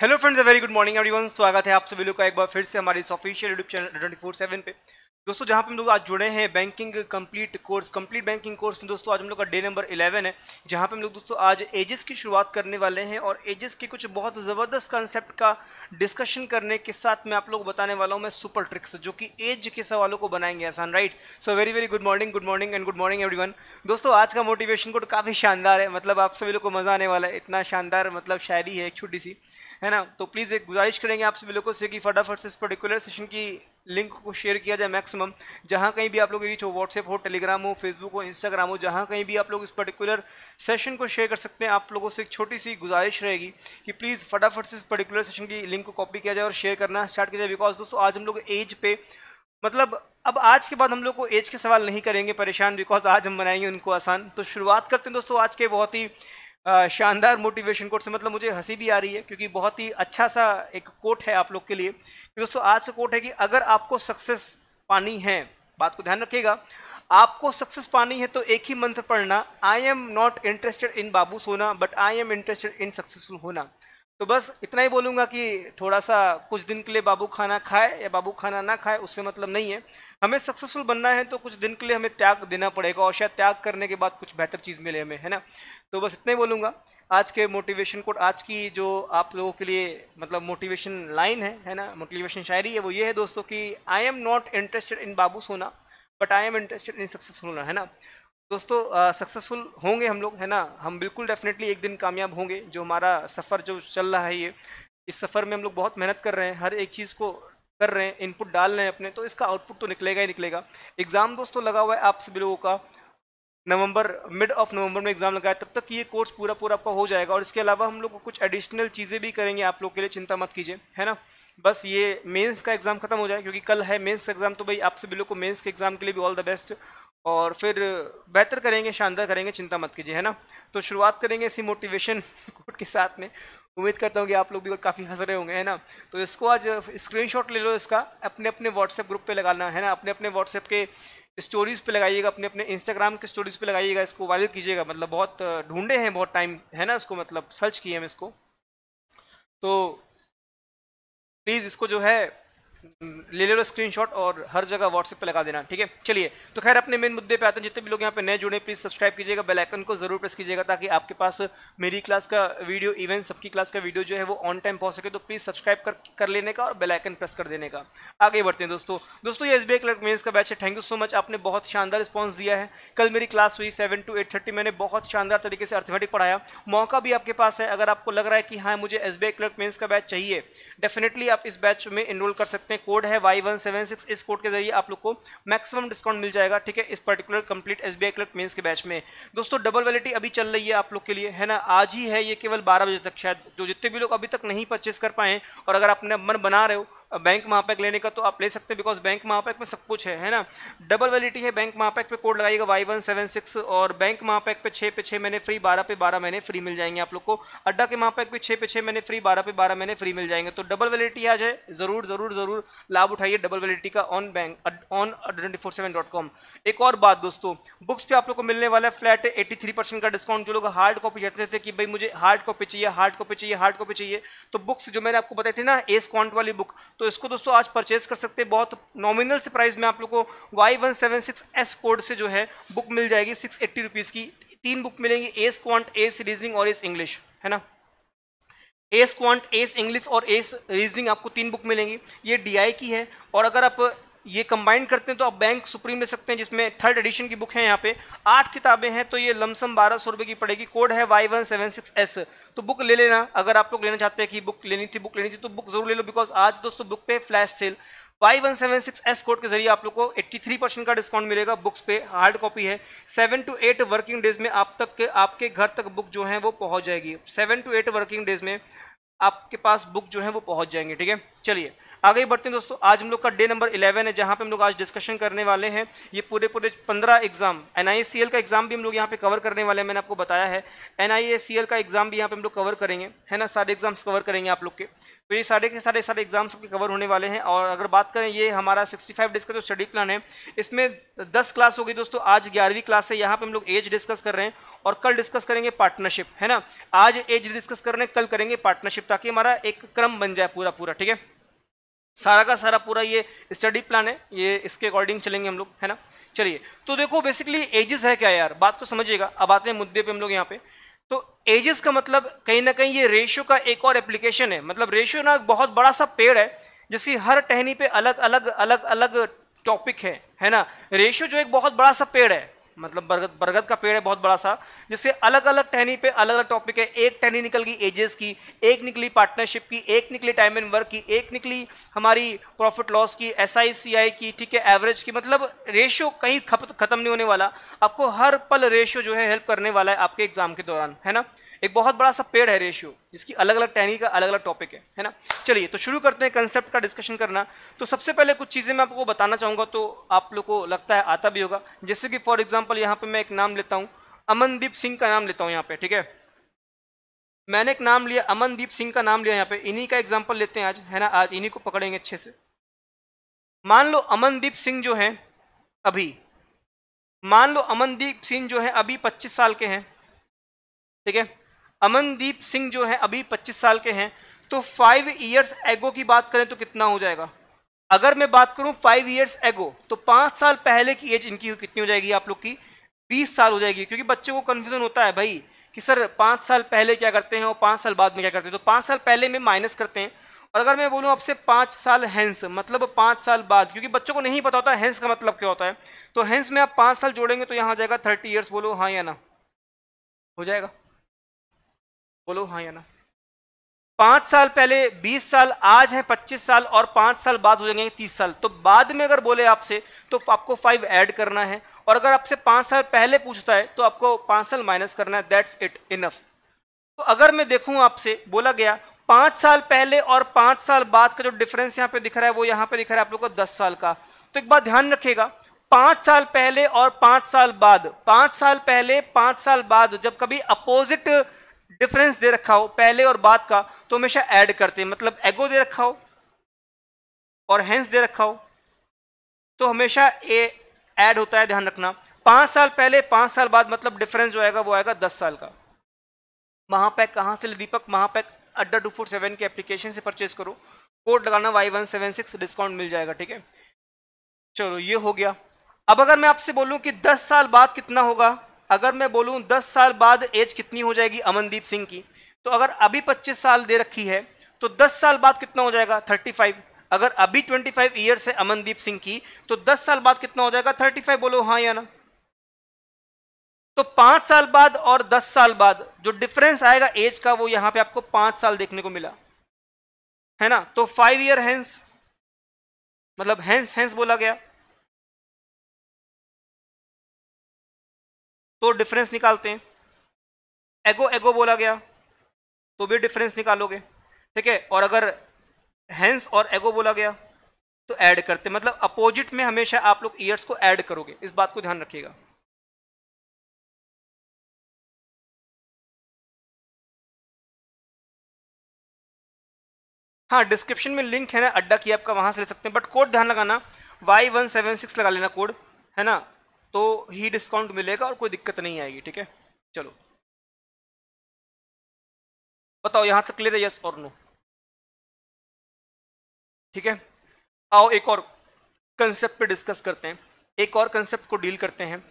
Hello friends very good morning everyone स्वागत है आप सभी लोग का एक बार फिर से हमारे इस official YouTube channel twenty four seven पे दोस्तों जहाँ पे हम लोग आज जुड़े हैं banking complete course complete banking course में दोस्तों आज हम लोग का डे नंबर 11 है जहाँ पे हम लोग दोस्तों आज एजेस की शुरुआत करने वाले हैं और एजेस के कुछ बहुत ज़बरदस्त कॉन्सेप्ट का डिस्कशन करने के साथ मैं आप लोग को बताने वाला हूँ मैं सुपर ट्रिक्स जो कि एज के सवालों को बनाएंगे आसान right so very very good morning good morning and good morning every दोस्तों आज का मोटिवेशन कोड काफ़ी शानदार है मतलब आप सभी लोग को मज़ा आने वाला है इतना शानदार मतलब शायरी है एक छोटी सी है ना तो प्लीज़ एक गुजारिश करेंगे आप सभी लोगों से कि फटाफट से इस पर्टिकुलर सेशन की लिंक को शेयर किया जाए मैक्सिमम जहाँ कहीं भी आप लोग रीच हो व्हाट्सएप हो टेलीग्राम हो फेसबुक हो इंस्टाग्राम हो जहाँ कहीं भी आप लोग इस पर्टिकुलर सेशन को शेयर कर सकते हैं आप लोगों से एक छोटी सी गुजारिश रहेगी कि प्लीज़ फटाफट से इस पर्टिकुलर सेशन की लिंक को कॉपी किया जाए और शेयर करना स्टार्ट किया जाए बिकॉज दोस्तों आज हम लोग एज पे मतलब अब आज के बाद हम लोग को एज के सवाल नहीं करेंगे परेशान बिकॉज आज हम बनाएंगे उनको आसान तो शुरुआत करते हैं दोस्तों आज के बहुत ही शानदार मोटिवेशन कोट से मतलब मुझे हंसी भी आ रही है क्योंकि बहुत ही अच्छा सा एक कोट है आप लोग के लिए दोस्तों आज से कोट है कि अगर आपको सक्सेस पानी है बात को ध्यान रखिएगा आपको सक्सेस पानी है तो एक ही मंत्र पढ़ना I am not interested in बाबू सोना but I am interested in successful होना तो बस इतना ही बोलूँगा कि थोड़ा सा कुछ दिन के लिए बाबू खाना खाए या बाबू खाना ना खाए उससे मतलब नहीं है हमें सक्सेसफुल बनना है तो कुछ दिन के लिए हमें त्याग देना पड़ेगा और शायद त्याग करने के बाद कुछ बेहतर चीज़ मिले हमें है ना तो बस इतना ही बोलूँगा आज के मोटिवेशन को आज की जो आप लोगों के लिए मतलब मोटिवेशन लाइन है है ना मोटिवेशन शायरी है वो ये है दोस्तों कि I am not interested in बाबू सोना but I am interested in successful होना है ना दोस्तों सक्सेसफुल होंगे हम लोग है ना हम बिल्कुल डेफिनेटली एक दिन कामयाब होंगे जो हमारा सफ़र जो चल रहा है ये इस सफ़र में हम लोग बहुत मेहनत कर रहे हैं हर एक चीज़ को कर रहे हैं इनपुट डाल रहे हैं अपने तो इसका आउटपुट तो निकलेगा ही निकलेगा एग्ज़ाम दोस्तों लगा हुआ है आप सभी लोगों का नवंबर मिड ऑफ नवंबर में एग्ज़ाम लगाया तब तक ये कोर्स पूरा पूरा आपका हो जाएगा और इसके अलावा हम लोग कुछ एडिशनल चीज़ें भी करेंगे आप लोग के लिए चिंता मत कीजिए है ना बस ये मेंस का एग्ज़ाम खत्म हो जाए क्योंकि कल है मेंस का एग्ज़ाम तो भाई आप सभी लोग को मेंस के एग्ज़ाम के लिए भी ऑल द बेस्ट और फिर बेहतर करेंगे शानदार करेंगे चिंता मत कीजिए है ना तो शुरुआत करेंगे इसी मोटिवेशन कोड के साथ में उम्मीद करता हूँ कि आप लोग भी काफ़ी हंस रहे होंगे है ना तो इसको आज स्क्रीनशॉट ले लो इसका अपने अपने व्हाट्सएप ग्रुप पे लगाना है ना अपने अपने व्हाट्सएप के स्टोरीज़ पे लगाइएगा अपने अपने इंस्टाग्राम के स्टोरीज़ पे लगाइएगा इसको वायरल कीजिएगा मतलब बहुत ढूंढे हैं बहुत टाइम है ना इसको मतलब सर्च किए हैं इसको तो प्लीज़ इसको जो है ले लो स्क्रीनशॉट और हर जगह व्हाट्सएप पे लगा देना ठीक है चलिए तो खैर अपने मेन मुद्दे पे आते हैं जितने भी लोग यहाँ पे नए जुड़े प्लीज़ सब्सक्राइब कीजिएगा बेल आइकन को जरूर प्रेस कीजिएगा ताकि आपके पास मेरी क्लास का वीडियो इवन सबकी क्लास का वीडियो जो है वो ऑन टाइम पहुँच सके तो प्लीज़ सब्सक्राइब कर, कर लेने का और बेलाइकन प्रेस कर देने का आगे बढ़ते हैं दोस्तों दोस्तों ये एस बी मेन्स का बैच है थैंक यू सो मच आपने बहुत शानदार रिस्पॉन्स दिया है कल मेरी क्लास हुई सेवन टू एट थर्टी मैंने बहुत शानदार तरीके से अर्थमेटिक पढ़ाया मौका भी आपके पास है अगर आपको लग रहा है कि हाँ मुझे एस बी क्लर्क मेन्स का बैच चाहिए डेफिनेटली आप इस बैच में इनरोल कर सकते हैं में कोड है वाई वन सेवन सिक्स इस कोड के जरिए आप लोग को मैक्सिमम डिस्काउंट मिल जाएगा ठीक है इस particular complete S B I के बैच में दोस्तों डबल वैलिटी अभी चल रही है आप लोग के लिए है ना आज ही है ये केवल बारह बजे तक शायद जो तो जितने भी लोग अभी तक नहीं परचेस कर पाए और अगर आपने मन बना रहे हो बैंक महापैक लेने का तो आप ले सकते हैं बिकॉज बैंक महापैक में सब कुछ है है ना डबल वैलिडिटी है बैंक महापैक पे कोड लगाइएगा वाई वन सेवन सिक्स और बैंक महापैक पे छः पे छः महीने फ्री बारह पे बारह महीने फ्री मिल जाएंगे आप लोग को अड्डा के महापैक पे छः पे छः महीने फ्री बारह पे बारह महीने फ्री मिल जाएंगे तो डबल वैलिडिटी आज है ज़रूर ज़रूर ज़रूर लाभ उठाइए डबल वैलिडिटी का ऑन बैंक ऑन ट्वेंटी एक और बात दोस्तों बुक्स पे आप लोग को मिलने वाला है फ्लैट एट्टी थ्री परसेंट का डिस्काउंट जो लोग हार्ड कॉपी चाहते थे कि भाई मुझे हार्ड कॉपी चाहिए हार्ड कॉपी चाहिए हार्ड कॉपी चाहिए तो बुक्स जो मैंने आपको बताई थी ना एस क्वांट वाली बुक तो तो इसको दोस्तों आज परचेज कर सकते हैं बहुत नॉमिनल से प्राइस में आप लोग को Y one seven six S code से जो है बुक मिल जाएगी सिक्स एट्टी रुपीज़ की तीन बुक मिलेंगी एस क्वांट एस रीजनिंग और एस इंग्लिश है ना एस क्वांट एस इंग्लिश और एस रीजनिंग आपको तीन बुक मिलेंगी ये डी की है और अगर आप ये कंबाइन करते हैं तो आप बैंक सुप्रीम ले सकते हैं जिसमें थर्ड एडिशन की बुक है यहाँ पे आठ किताबें हैं तो ये लमसम बारह सौ रुपये की पड़ेगी कोड है Y one seven six S तो बुक ले लेना अगर आप लोग लेना चाहते हैं कि बुक लेनी थी बुक लेनी थी तो बुक जरूर ले लो बिकॉज आज दोस्तों बुक पे flash sale Y one seven six S code के जरिए आप लोग को एट्टी थ्री परसेंट का डिस्काउंट मिलेगा बुक्स पे हार्ड कॉपी है seven to eight working days में आप तक के आपके घर तक बुक जो है वो पहुँच जाएगी seven to eight working days में आपके पास बुक जो है वो पहुँच जाएंगे ठीक है चलिए आगे बढ़ते हैं दोस्तों आज हम लोग का डे नंबर 11 है जहां पे हम लोग आज डिस्कशन करने वाले हैं ये पूरे पूरे 15 एग्जाम एन का एग्जाम भी हम लोग यहाँ पे कवर करने वाले हैं मैंने आपको बताया है एन का एग्जाम भी यहाँ पे हम लोग कवर करेंगे है ना सारे एग्जाम्स कवर करेंगे आप लोग के तो ये सारे के सारे सारे एग्जाम्स आपके कवर होने वाले हैं और अगर बात करें ये हमारा सिक्सटी डेज का जो स्टडी प्लान है इसमें दस क्लास होगी दोस्तों आज ग्यारहवीं क्लास है यहाँ पे हम लोग एज डिस्कस कर रहे हैं और कल डिस्कस करेंगे पार्टनरशिप है ना आज एज डिस्कस कर रहे हैं कल करेंगे पार्टनरशिप ताकि हमारा एक क्रम बन जाए पूरा पूरा ठीक है सारा का सारा पूरा ये स्टडी प्लान है ये इसके अकॉर्डिंग चलेंगे हम लोग है ना चलिए तो देखो बेसिकली एजेस है क्या यार बात को समझिएगा अब आते हैं मुद्दे पे हम लोग यहाँ पे तो एजेस का मतलब कहीं ना कहीं ये रेशियो का एक और एप्लीकेशन है मतलब रेशियो ना बहुत बड़ा सा पेड़ है जिसकी हर टहनी पे अलग अलग अलग अलग टॉपिक है है ना रेशियो जो एक बहुत बड़ा सा पेड़ है मतलब बरगद बरगद का पेड़ है बहुत बड़ा सा जिससे अलग अलग टहनी पे अलग अलग टॉपिक है एक टहनी निकल गई एजेस की एक निकली पार्टनरशिप की एक निकली टाइम एंड वर्क की एक निकली हमारी प्रॉफिट लॉस की एस की ठीक है एवरेज की मतलब रेशियो कहीं खत्म नहीं होने वाला आपको हर पल रेशियो जो है हेल्प करने वाला है आपके एग्जाम के दौरान है ना एक बहुत बड़ा सा पेड़ है रेशियो जिसकी अलग अलग टैनी का अलग अलग टॉपिक है है ना चलिए तो शुरू करते हैं कंसेप्ट का डिस्कशन करना तो सबसे पहले कुछ चीज़ें मैं आपको बताना चाहूँगा तो आप लोग को लगता है आता भी होगा जैसे कि फॉर एग्जाम्पल यहाँ पर मैं एक नाम लेता हूँ अमनदीप सिंह का नाम लेता हूँ यहाँ पर ठीक है मैंने एक नाम लिया अमनदीप सिंह का नाम लिया यहाँ पे इन्हीं का एग्जाम्पल लेते हैं आज है ना आज इन्हीं को पकड़ेंगे अच्छे से मान लो अमनदीप सिंह जो है अभी मान लो अमनदीप सिंह जो है अभी 25 साल के हैं ठीक है अमनदीप सिंह जो है अभी पच्चीस साल के हैं तो फाइव ईयर्स एगो की बात करें तो कितना हो जाएगा अगर मैं बात करूं फाइव ईयर्स एगो तो पाँच साल पहले की एज इनकी कितनी हो जाएगी आप लोग की बीस साल हो जाएगी क्योंकि बच्चों को कन्फ्यूजन होता है भाई कि सर पाँच साल पहले क्या करते हैं और पाँच साल बाद में क्या करते हैं तो पाँच साल पहले में माइनस करते हैं और अगर मैं बोलूँ आपसे पाँच साल हैंस मतलब पाँच साल बाद क्योंकि बच्चों को नहीं पता होता हैंस का मतलब क्या होता है तो हैंस में आप पाँच साल जोड़ेंगे तो यहाँ हो जाएगा थर्टी ईयर्स बोलो हाँ या ना हो जाएगा बोलो हाँ या ना पांच साल पहले बीस साल आज है पच्चीस साल और पांच साल बाद हो जाएंगे तीस साल तो बाद में अगर बोले आपसे तो आपको फाइव ऐड करना है और अगर आपसे पांच साल पहले पूछता है तो आपको पांच साल माइनस करना है दैट्स इट इनफ तो अगर मैं देखूं आपसे बोला गया पांच साल पहले और पांच साल बाद का जो डिफरेंस यहाँ पे दिख रहा है वो यहाँ पे दिख रहा है आप लोग को दस साल का तो एक बात ध्यान रखिएगा पांच साल पहले और पांच साल बाद पांच साल पहले पांच साल बाद जब कभी अपोजिट डिफरेंस दे रखा हो पहले और बाद का तो हमेशा ऐड करते हैं मतलब एगो दे रखा हो और हैंस दे रखा हो तो हमेशा ए ऐड होता है ध्यान रखना पाँच साल पहले पाँच साल बाद मतलब डिफरेंस जो आएगा वो आएगा दस साल का महापैक कहाँ से ले Deepak Mahapack Adda two four seven के एप्लीकेशन से परचेज करो कोड लगाना Y one seven six discount मिल जाएगा ठीक है चलो ये हो गया अब अगर मैं आपसे बोलूँ कि दस साल बाद कितना होगा अगर मैं बोलूँ दस साल बाद एज कितनी हो जाएगी अमनदीप सिंह की तो अगर अभी पच्चीस साल दे रखी है तो दस साल बाद कितना हो जाएगा थर्टी फाइव अगर अभी ट्वेंटी फाइव ईयर्स है अमनदीप सिंह की तो दस साल बाद कितना हो जाएगा थर्टी फाइव बोलो हाँ या ना तो पांच साल बाद और दस साल बाद जो डिफरेंस आएगा एज का वो यहां पे आपको पांच साल देखने को मिला है ना तो फाइव ईयर हैंस मतलब हैंस हैंस बोला गया तो डिफरेंस निकालते हैं एगो एगो बोला गया तो भी डिफरेंस निकालोगे ठीक है और अगर हैंस और एगो बोला गया तो ऐड करते मतलब अपोजिट में हमेशा आप लोग ईयर्स को ऐड करोगे इस बात को ध्यान रखिएगा हाँ डिस्क्रिप्शन में लिंक है ना अड्डा की आपका वहां से ले सकते हैं बट कोड ध्यान लगाना वाई वन सेवन सिक्स लगा लेना कोड है ना तो ही डिस्काउंट मिलेगा और कोई दिक्कत नहीं आएगी ठीक है चलो बताओ यहां तक क्लियर है यस और नो ठीक है आओ एक और कंसेप्ट पे डिस्कस करते हैं एक और कंसेप्ट को डील करते हैं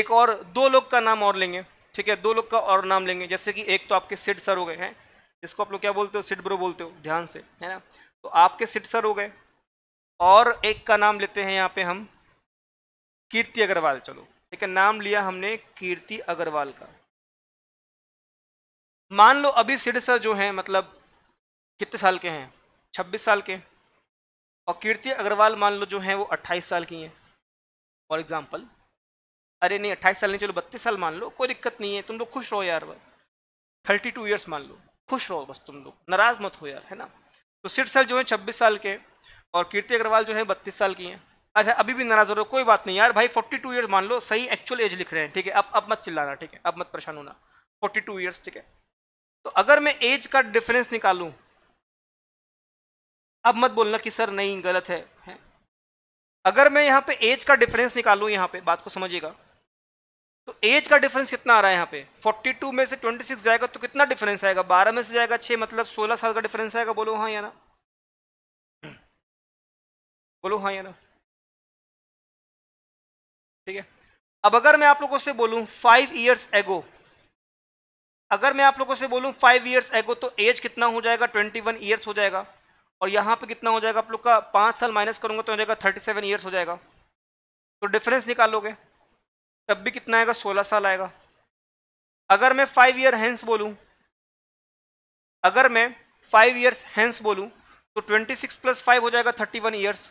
एक और दो लोग का नाम और लेंगे ठीक है दो लोग का और नाम लेंगे जैसे कि एक तो आपके सिड सर हो गए हैं इसको आप लोग क्या बोलते हो सिड ब्रो बोलते हो ध्यान से है ना तो आपके सिड सर हो गए और एक का नाम लेते हैं यहाँ पे हम कीर्ति अग्रवाल चलो ठीक है नाम लिया हमने कीर्ति अग्रवाल का मान लो अभी सिरसा जो है मतलब कितने साल के हैं 26 साल के और कीर्ति अग्रवाल मान लो जो हैं वो 28 साल की हैं फॉर एग्जाम्पल अरे नहीं 28 साल नहीं चलो 32 साल मान लो कोई दिक्कत नहीं है तुम लोग खुश रहो यार बस 32 टू ईयर्स मान लो खुश रहो बस तुम लोग नाराज़ मत हो यार है ना तो सिरसल जो है छब्बीस साल के और कीर्ति अग्रवाल जो है बत्तीस साल की हैं अच्छा अभी भी नाराज हो रहे हो कोई बात नहीं यार भाई 42 टू ईयर्स मान लो सही एक्चुअल एज लिख रहे हैं ठीक है अब अब मत चिल्लाना ठीक है अब मत परेशान होना 42 टू ईयर्स ठीक है तो अगर मैं एज का डिफरेंस निकालूं अब मत बोलना कि सर नहीं गलत है, है? अगर मैं यहाँ पे एज का डिफरेंस निकालूँ यहाँ पे बात को समझिएगा तो एज का डिफरेंस कितना आ रहा है यहाँ पे फोर्टी में से ट्वेंटी जाएगा तो कितना डिफरेंस आएगा बारह में से जाएगा छः मतलब सोलह साल का डिफरेंस आएगा बोलो हाँ या ना बोलो हाँ या ना ठीक है अब अगर मैं आप लोगों से बोलूं फाइव ईयर्स एगो अगर मैं आप लोगों से बोलूं फाइव ईयर्स एगो तो एज कितना हो जाएगा ट्वेंटी वन ईयर्स हो जाएगा और यहां पे कितना हो जाएगा आप लोग का पांच साल माइनस करूँगा तो हो जाएगा थर्टी सेवन ईयर्स हो जाएगा तो डिफरेंस निकालोगे तब भी कितना आएगा सोलह साल आएगा अगर मैं फाइव ईयर हैंस बोलूँ अगर मैं फाइव ईयर्स हैंस बोलूँ तो ट्वेंटी सिक्स प्लस फाइव हो जाएगा थर्टी वन ईयर्स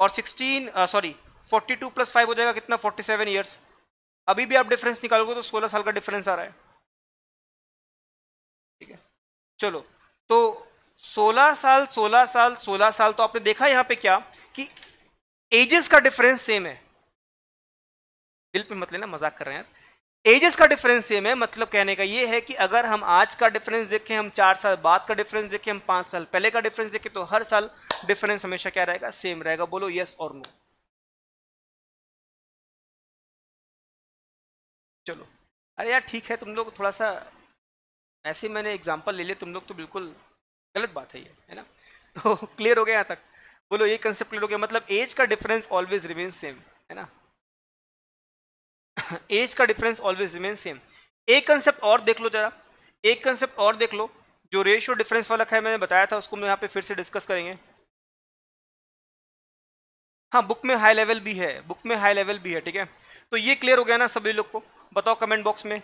और sixteen sorry uh, forty two plus five हो जाएगा कितना फोर्टी सेवन ईयर्स अभी भी आप डिफरेंस निकालोगे तो सोलह साल का डिफरेंस आ रहा है ठीक है चलो तो सोलह साल सोलह साल सोलह साल तो आपने देखा यहां पे क्या कि एजेस का डिफरेंस सेम है दिल पे मत लेना मजाक कर रहे हैं एजेस का डिफरेंस सेम है मतलब कहने का ये है कि अगर हम आज का डिफरेंस देखें हम चार साल बाद का डिफरेंस देखें हम पांच साल पहले का डिफरेंस देखें तो हर साल डिफरेंस हमेशा क्या रहेगा सेम रहेगा बोलो यस और नो अरे यार ठीक है तुम लोग थोड़ा सा ऐसे मैंने एग्जाम्पल ले लिया तुम लोग तो बिल्कुल गलत बात है ये है ना तो क्लियर हो गया यहाँ तक बोलो ये कंसेप्ट क्लियर हो गया मतलब एज का डिफरेंस ऑलवेज रिमेन सेम है ना एज का डिफरेंस ऑलवेज रिमेन सेम एक कंसेप्ट और देख लो जरा एक कंसेप्ट और देख लो जो रेशियो डिफरेंस वाला है मैंने बताया था उसको हम यहाँ पे फिर से डिस्कस करेंगे हाँ बुक में हाई लेवल भी है बुक में हाई लेवल भी है ठीक है तो ये क्लियर हो गया ना सभी लोग को बताओ कमेंट बॉक्स में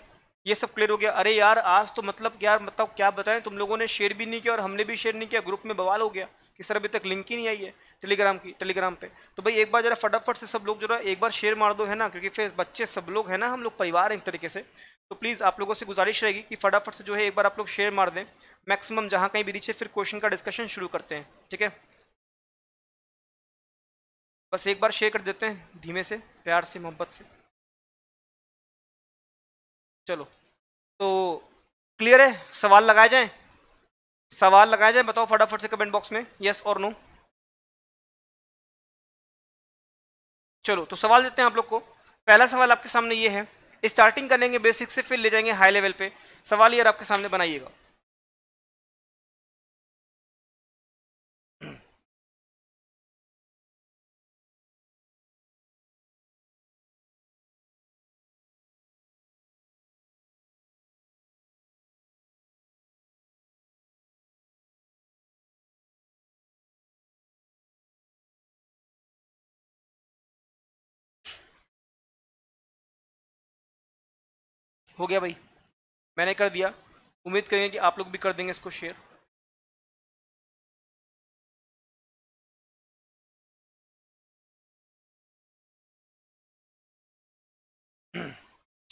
ये सब क्लियर हो गया अरे यार आज तो मतलब यार मतलब क्या बताएं तुम लोगों ने शेयर भी नहीं किया और हमने भी शेयर नहीं किया ग्रुप में बवाल हो गया कि सर अभी तक लिंक ही नहीं आई है टेलीग्राम की टेलीग्राम पे तो भाई एक बार जरा फटाफट से सब लोग जरा एक बार शेयर मार दो है ना क्योंकि फिर बच्चे सब लोग हैं ना हम लोग परिवार हैं एक तरीके से तो प्लीज़ आप लोगों से गुजारिश रहेगी कि फटाफट से जो है एक बार आप लोग शेयर मार दें मैक्सिमम जहाँ कहीं भी रीचे फिर क्वेश्चन का डिस्कशन शुरू करते हैं ठीक है बस एक बार शेयर कर देते हैं धीमे से प्यार से मोहब्बत से चलो तो क्लियर है सवाल लगाए जाए सवाल लगाए जाए बताओ फटाफट से कमेंट बॉक्स में यस और नो चलो तो सवाल देते हैं आप लोग को पहला सवाल आपके सामने ये है स्टार्टिंग करेंगे बेसिक से फिर ले जाएंगे हाई लेवल पे सवाल यार आपके सामने बनाइएगा हो गया भाई मैंने कर दिया उम्मीद करेंगे कि आप लोग भी कर देंगे इसको शेयर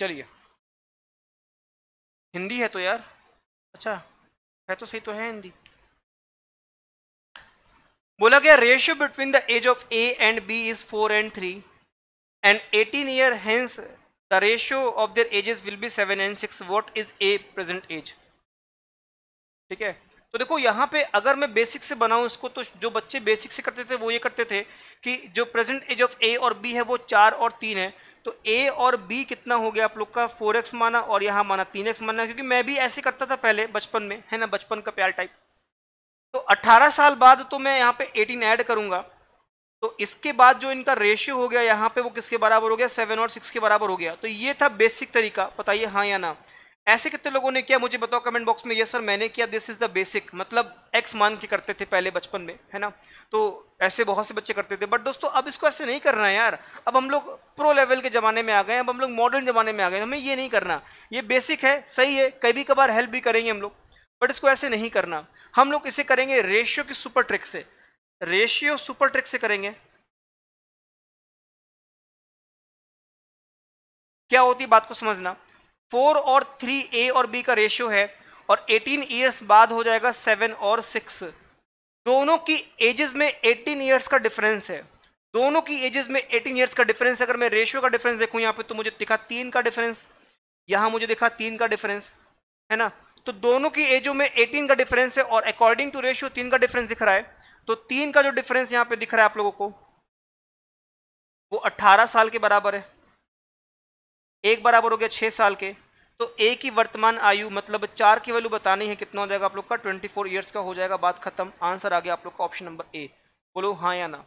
चलिए हिंदी है तो यार अच्छा है तो सही तो है हिंदी बोला गया ratio between the age of A and B is four and three and eighteen year hence the ratio of their ages will be seven and six what is a present age ठीक है तो देखो यहाँ पे अगर मैं basic से बनाऊँ इसको तो जो बच्चे बेसिक से करते थे वो ये करते थे कि जो प्रेजेंट एज ऑफ ए और बी है वो चार और तीन है तो ए और बी कितना हो गया आप लोग का फोर एक्स माना और यहाँ माना तीन एक्स माना क्योंकि मैं भी ऐसे करता था पहले बचपन में है ना बचपन का प्यार टाइप तो अट्ठारह साल बाद तो मैं यहाँ पे एटीन ऐड करूँगा तो इसके बाद जो इनका रेशियो हो गया यहाँ पे वो किसके बराबर हो गया सेवन और सिक्स के बराबर हो गया तो ये था बेसिक तरीका बताइए हाँ या ना ऐसे कितने लोगों ने किया मुझे बताओ कमेंट बॉक्स में ये सर मैंने किया दिस इज़ द बेसिक मतलब एक्स मान के करते थे पहले बचपन में है ना तो ऐसे बहुत से बच्चे करते थे बट दोस्तों अब इसको ऐसे नहीं करना है यार अब हम लोग प्रो लेवल के ज़माने में आ गए अब हम लोग मॉडर्न ज़माने में आ गए हमें ये नहीं करना ये बेसिक है सही है कभी कभार हेल्प भी करेंगे हम लोग बट इसको ऐसे नहीं करना हम लोग इसे करेंगे रेशियो की सुपर ट्रिक से रेशियो सुपर ट्रिक से करेंगे क्या होती बात को समझना फोर और थ्री ए और बी का रेशियो है और 18 ईयर्स बाद हो जाएगा सेवन और सिक्स दोनों की एजेस में 18 ईयर्स का डिफरेंस है दोनों की एजेस में 18 ईयर्स का डिफरेंस अगर मैं रेशियो का डिफरेंस देखूं यहाँ पे तो मुझे दिखा तीन का डिफरेंस यहां मुझे दिखा तीन का डिफरेंस है ना तो दोनों की एजों में 18 का डिफरेंस है और अकॉर्डिंग टू रेशियो तीन का डिफरेंस दिख रहा है तो तीन का जो डिफरेंस यहां पे दिख रहा है आप लोगों को वो 18 साल के बराबर है एक बराबर हो गया छह साल के तो ए की वर्तमान आयु मतलब चार की वैल्यू बतानी है कितना हो जाएगा आप लोग का ट्वेंटी फोर ईयर्स का हो जाएगा बात खत्म आंसर आ गया आप लोग का ऑप्शन नंबर ए बोलो हाँ या ना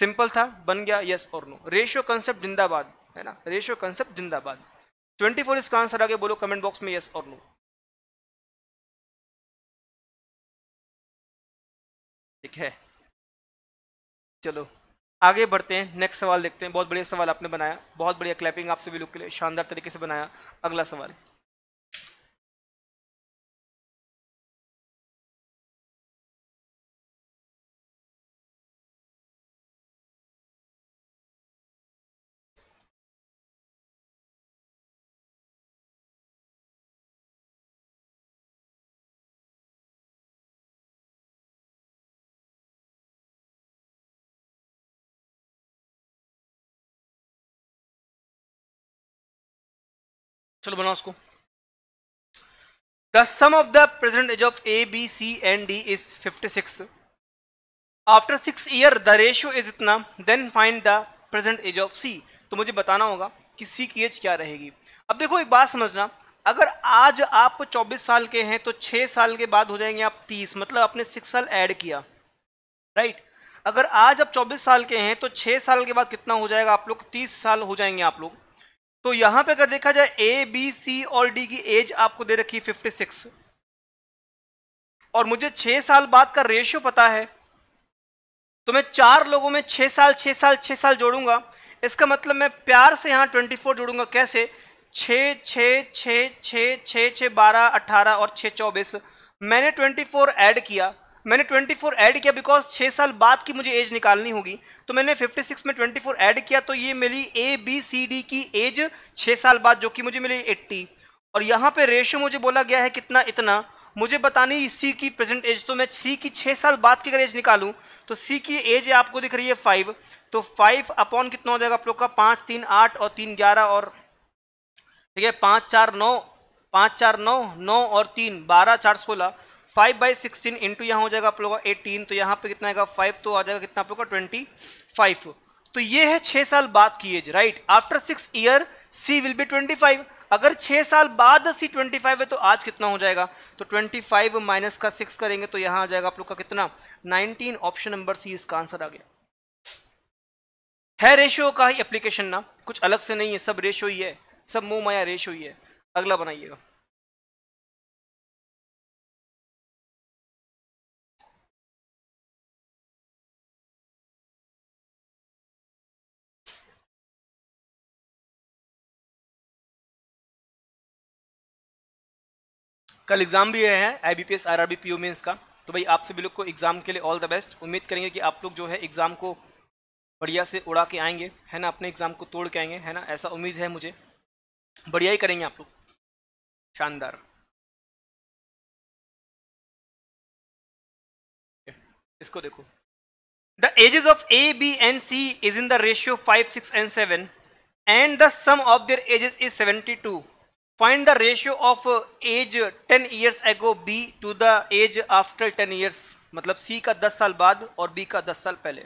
सिंपल था बन गया यस और नो रेशियो कंसेप्ट जिंदाबाद है ना रेशियो कंसेप्ट जिंदाबाद ट्वेंटी फोर इसका आंसर आगे बोलो कमेंट बॉक्स में यस और नो ठीक है चलो आगे बढ़ते हैं नेक्स्ट सवाल देखते हैं बहुत बढ़िया सवाल आपने बनाया बहुत बढ़िया क्लैपिंग आपसे भी लुक के लिए शानदार तरीके से बनाया अगला सवाल चलो बनाओ उसको the sum of the present age of A B C and D is 56 after six year the ratio is इतना then find the present age of C तो मुझे बताना होगा कि सी की एज क्या रहेगी अब देखो एक बात समझना अगर आज आप 24 साल के हैं तो 6 साल के बाद हो जाएंगे आप 30 मतलब आपने 6 साल ऐड किया राइट right? अगर आज आप 24 साल के हैं तो 6 साल के बाद कितना हो जाएगा आप लोग 30 साल हो जाएंगे आप लोग तो यहां पे अगर देखा जाए ए बी सी और डी की एज आपको दे रखी फिफ्टी सिक्स और मुझे छह साल बाद का रेशियो पता है तो मैं चार लोगों में छह साल छह साल छह साल जोड़ूंगा इसका मतलब मैं प्यार से यहां ट्वेंटी फोर जोड़ूंगा कैसे छ छ छ छ छ बारह अट्ठारह और छ चौबीस मैंने ट्वेंटी फोर ऐड किया मैंने 24 ऐड किया बिकॉज छः साल बाद की मुझे एज निकालनी होगी तो मैंने 56 में 24 ऐड किया तो ये मिली ए बी सी डी की एज छः साल बाद जो कि मुझे मिली 80 और यहाँ पे रेशो मुझे बोला गया है कितना इतना मुझे बतानी सी की प्रेजेंट एज तो मैं सी की छः साल बाद की अगर एज निकालूँ तो सी की एज आपको दिख रही है फाइव तो फाइव अपॉन कितना हो जाएगा आप लोग का पाँच तीन आठ और तीन ग्यारह और ठीक है पाँच चार नौ पाँच चार नौ नौ और तीन बारह चार सोलह फाइव बाई सिक्सटीन इंटू यहाँ हो जाएगा आप लोगों का एटीन तो यहाँ पे कितना आएगा फाइव तो आ जाएगा कितना आप लोगों का ट्वेंटी फाइव तो ये है छः साल बाद की age right after six year C will be twenty five अगर छः साल बाद सी ट्वेंटी फाइव है तो आज कितना हो जाएगा तो ट्वेंटी फाइव माइनस का सिक्स करेंगे तो यहाँ आ जाएगा आप लोग का कितना नाइनटीन ऑप्शन नंबर सी इसका आंसर आ गया है रेशियो का ही एप्लीकेशन ना कुछ अलग से नहीं है सब रेशियो ही है सब मोह माया रेशियो ही है अगला बनाइएगा कल एग्जाम भी है I B P S R R B P का तो भाई आप सभी लोग को एग्जाम के लिए ऑल द बेस्ट उम्मीद करेंगे कि आप लोग जो है एग्जाम को बढ़िया से उड़ा के आएंगे है ना अपने एग्जाम को तोड़ के आएंगे है ना ऐसा उम्मीद है मुझे बढ़िया ही करेंगे आप लोग शानदार इसको देखो the ages of A B and C is in the ratio five six and seven and the sum of their ages is seventy two find the ratio of age 10 years ago b to the age after 10 years मतलब c का 10 साल बाद और b का 10 साल पहले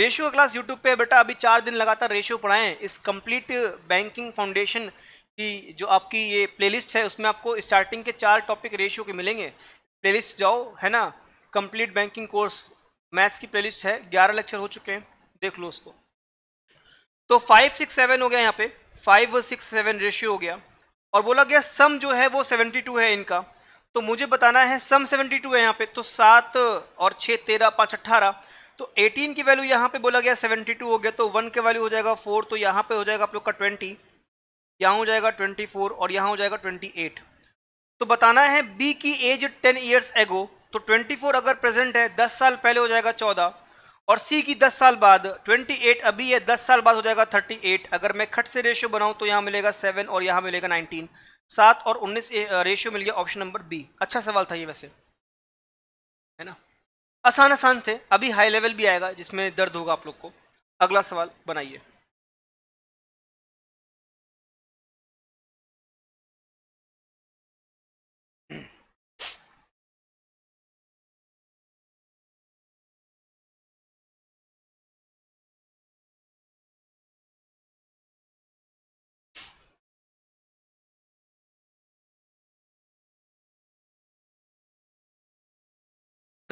ratio class YouTube पे बेटा अभी चार दिन लगातार रेशियो पढ़ाएं इस कंप्लीट बैंकिंग फाउंडेशन की जो आपकी ये प्लेलिस्ट है उसमें आपको स्टार्टिंग के चार टॉपिक रेशियो के मिलेंगे प्लेलिस्ट जाओ है ना कंप्लीट बैंकिंग कोर्स मैथ्स की प्लेलिस्ट है ग्यारह लेक्चर हो चुके हैं देख लो उसको तो फाइव सिक्स सेवन हो गया यहाँ पे फाइव सिक्स सेवन रेशियो हो गया और बोला गया सम जो है वो सेवेंटी टू है इनका तो मुझे बताना है सम सेवेंटी टू है यहाँ पे तो सात और छः तेरह पाँच अट्ठारह तो एटीन की वैल्यू यहाँ पे बोला गया सेवेंटी टू हो गया तो वन का वैल्यू हो जाएगा फोर तो यहाँ पे हो जाएगा आप लोग का ट्वेंटी यहाँ हो जाएगा ट्वेंटी फोर और यहाँ हो जाएगा ट्वेंटी एट तो बताना है बी की एज टेन ईयर्स एगो तो ट्वेंटी फोर अगर प्रेजेंट है दस साल पहले हो जाएगा चौदह और सी की 10 साल बाद 28 अभी है 10 साल बाद हो जाएगा 38 अगर मैं खट से रेशियो बनाऊं तो यहाँ मिलेगा 7 और यहाँ मिलेगा 19 सात और 19 रेशियो मिल गया ऑप्शन नंबर बी अच्छा सवाल था ये वैसे है ना आसान आसान थे अभी हाई लेवल भी आएगा जिसमें दर्द होगा आप लोग को अगला सवाल बनाइए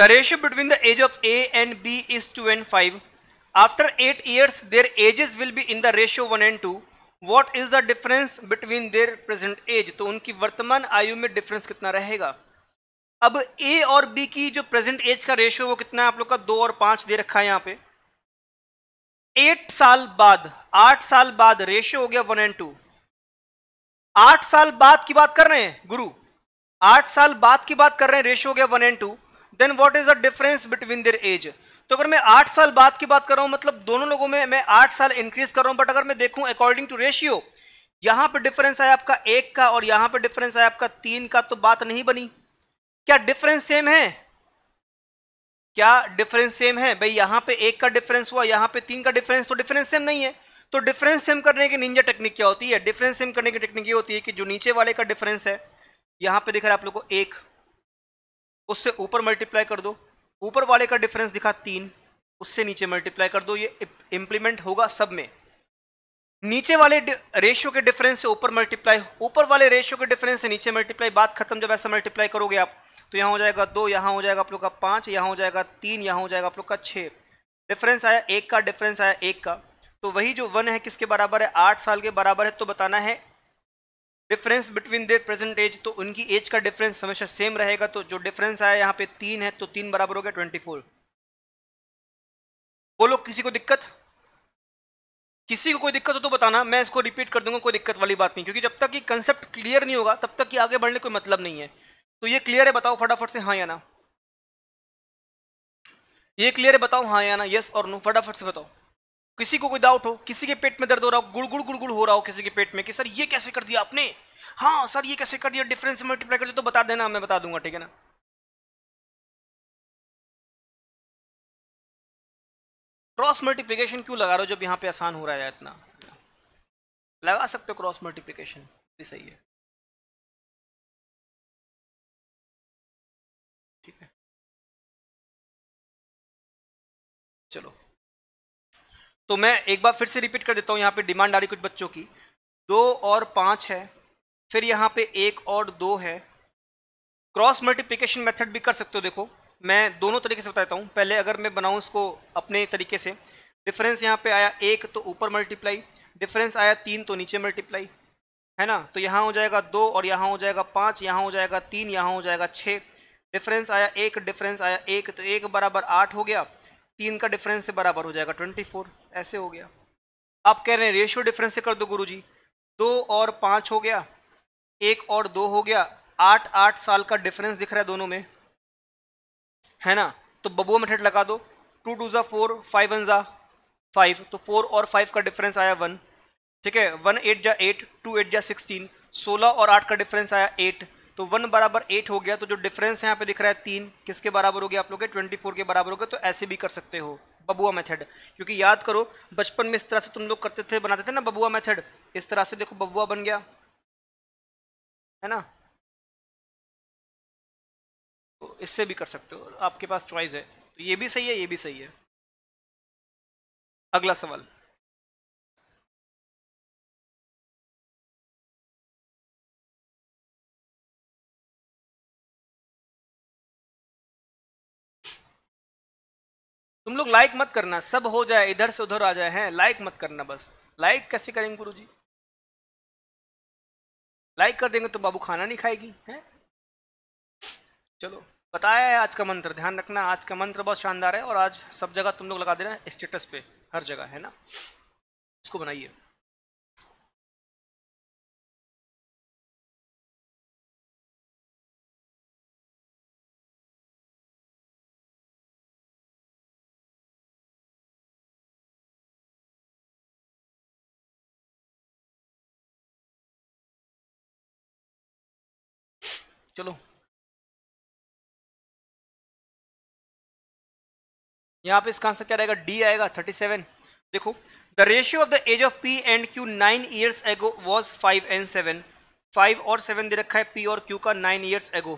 The ratio between the age of A and B is 2 and 5. After 8 years, their ages will be in the ratio 1 and 2. What is the difference between their present age? तो उनकी वर्तमान आयु में डिफरेंस कितना रहेगा अब ए और बी की जो प्रेजेंट एज का रेशियो वो कितना है आप लोग का दो और पांच दे रखा है यहाँ पे एट साल बाद आठ साल बाद रेशियो हो गया वन एंड टू आठ साल बाद की बात कर रहे हैं गुरु आठ साल बाद की बात कर रहे हैं रेशियो हो गया one and two then what is the difference between their age तो अगर मैं आठ साल बाद की बात कर रहा हूं मतलब दोनों लोगों में मैं आठ साल इंक्रीज कर रहा हूं बट अगर मैं देखूं अकॉर्डिंग टू रेशियो यहां पर डिफरेंस आया आपका एक का और यहां पे डिफरेंस आया आपका तीन का तो बात नहीं बनी क्या डिफरेंस सेम है क्या डिफरेंस सेम है भाई यहां पे एक का डिफरेंस हुआ यहां पे तीन का डिफरेंस तो डिफरेंस सेम नहीं है तो डिफरेंस सेम करने की निंजा टेक्निक क्या होती है डिफरेंस सेम करने की टेक्निक ये होती है कि जो नीचे वाले का डिफरेंस है यहां पे दिख रहा है आप लोग को एक उससे ऊपर मल्टीप्लाई कर दो ऊपर वाले का डिफरेंस दिखा तीन उससे नीचे मल्टीप्लाई कर दो ये इंप्लीमेंट होगा सब में नीचे वाले रेशियो के डिफरेंस से ऊपर मल्टीप्लाई ऊपर वाले रेशियो के डिफरेंस से नीचे मल्टीप्लाई बात खत्म जब ऐसा मल्टीप्लाई करोगे आप तो यहाँ हो जाएगा दो यहाँ हो जाएगा आप लोग का पाँच यहाँ हो जाएगा तीन यहाँ हो जाएगा आप लोग का छः डिफरेंस आया एक का डिफरेंस आया एक का तो वही जो वन है किसके बराबर है आठ साल के बराबर है तो बताना है difference between their present age तो उनकी एज का डिफरेंस हमेशा सेम रहेगा तो जो डिफरेंस आया यहाँ पे तीन है तो तीन बराबर हो गया ट्वेंटी फोर बोलो किसी को दिक्कत किसी को कोई दिक्कत हो तो बताना मैं इसको रिपीट कर दूंगा कोई दिक्कत वाली बात नहीं क्योंकि जब तक ये कंसेप्ट क्लियर नहीं होगा तब तक कि आगे बढ़ने कोई मतलब नहीं है तो ये क्लियर है बताओ फटाफट से हाँ या ना ये क्लियर है बताओ हाँ या ना यस और नो फटाफट से बताओ किसी को कोई डाउट हो किसी के पेट में दर्द हो रहा हो गुड़गुड़ गुड़गुड़ हो रहा हो किसी के पेट में कि सर ये कैसे कर दिया आपने हाँ सर ये कैसे कर दिया डिफरेंस से मल्टीप्लाई कर दिया तो बता देना मैं बता दूंगा ठीक है ना क्रॉस मल्टीप्लिकेशन क्यों लगा रहे हो जब यहाँ पे आसान हो रहा है इतना लगा सकते हो क्रॉस मल्टीप्लिकेशन सही है तो मैं एक बार फिर से रिपीट कर देता हूँ यहाँ पे डिमांड आ रही कुछ बच्चों की दो और पाँच है फिर यहाँ पे एक और दो है क्रॉस मल्टीप्लिकेशन मेथड भी कर सकते हो देखो मैं दोनों तरीके से बताता हूँ पहले अगर मैं बनाऊँ इसको अपने तरीके से डिफरेंस यहाँ पे आया एक तो ऊपर मल्टीप्लाई डिफरेंस आया तीन तो नीचे मल्टीप्लाई है ना तो यहाँ हो जाएगा दो और यहाँ हो जाएगा पाँच यहाँ हो जाएगा तीन यहाँ हो जाएगा छः डिफरेंस आया एक डिफरेंस आया एक तो एक बराबर आठ हो गया तीन का डिफरेंस से बराबर हो जाएगा ट्वेंटी फोर ऐसे हो गया आप कह रहे हैं रेशियो डिफरेंस से कर दो गुरु जी दो और पाँच हो गया एक और दो हो गया आठ आठ साल का डिफरेंस दिख रहा है दोनों में है ना तो बबुआ मेथड लगा दो टू टू ज़ा फोर फाइव वन ज़ा फाइव तो फोर और फाइव का डिफरेंस आया वन ठीक है वन एट जा एट टू एट जा सिक्सटीन सोलह और आठ का डिफरेंस आया एट तो वन बराबर एट हो गया तो जो डिफरेंस यहाँ पे दिख रहा है तीन किसके बराबर हो गया आप लोग ट्वेंटी फोर के बराबर हो गया तो ऐसे भी कर सकते हो बबुआ मेथड क्योंकि याद करो बचपन में इस तरह से तुम लोग करते थे बनाते थे ना बबुआ मेथड इस तरह से देखो बबुआ बन गया है ना तो इससे भी कर सकते हो आपके पास चॉइस है तो ये भी सही है ये भी सही है अगला सवाल तुम लोग लाइक मत करना सब हो जाए इधर से उधर आ जाए हैं लाइक मत करना बस लाइक कैसे करेंगे गुरु जी लाइक कर देंगे तो बाबू खाना नहीं खाएगी हैं चलो बताया है आज का मंत्र ध्यान रखना आज का मंत्र बहुत शानदार है और आज सब जगह तुम लोग लगा देना स्टेटस पे हर जगह है ना इसको बनाइए चलो यहाँ पे इसका आंसर क्या रहेगा डी आएगा 37 देखो the ratio of the age of P and Q nine years ago was five and seven five और सेवन दे रखा है पी और क्यू का नाइन ईयर्स एगो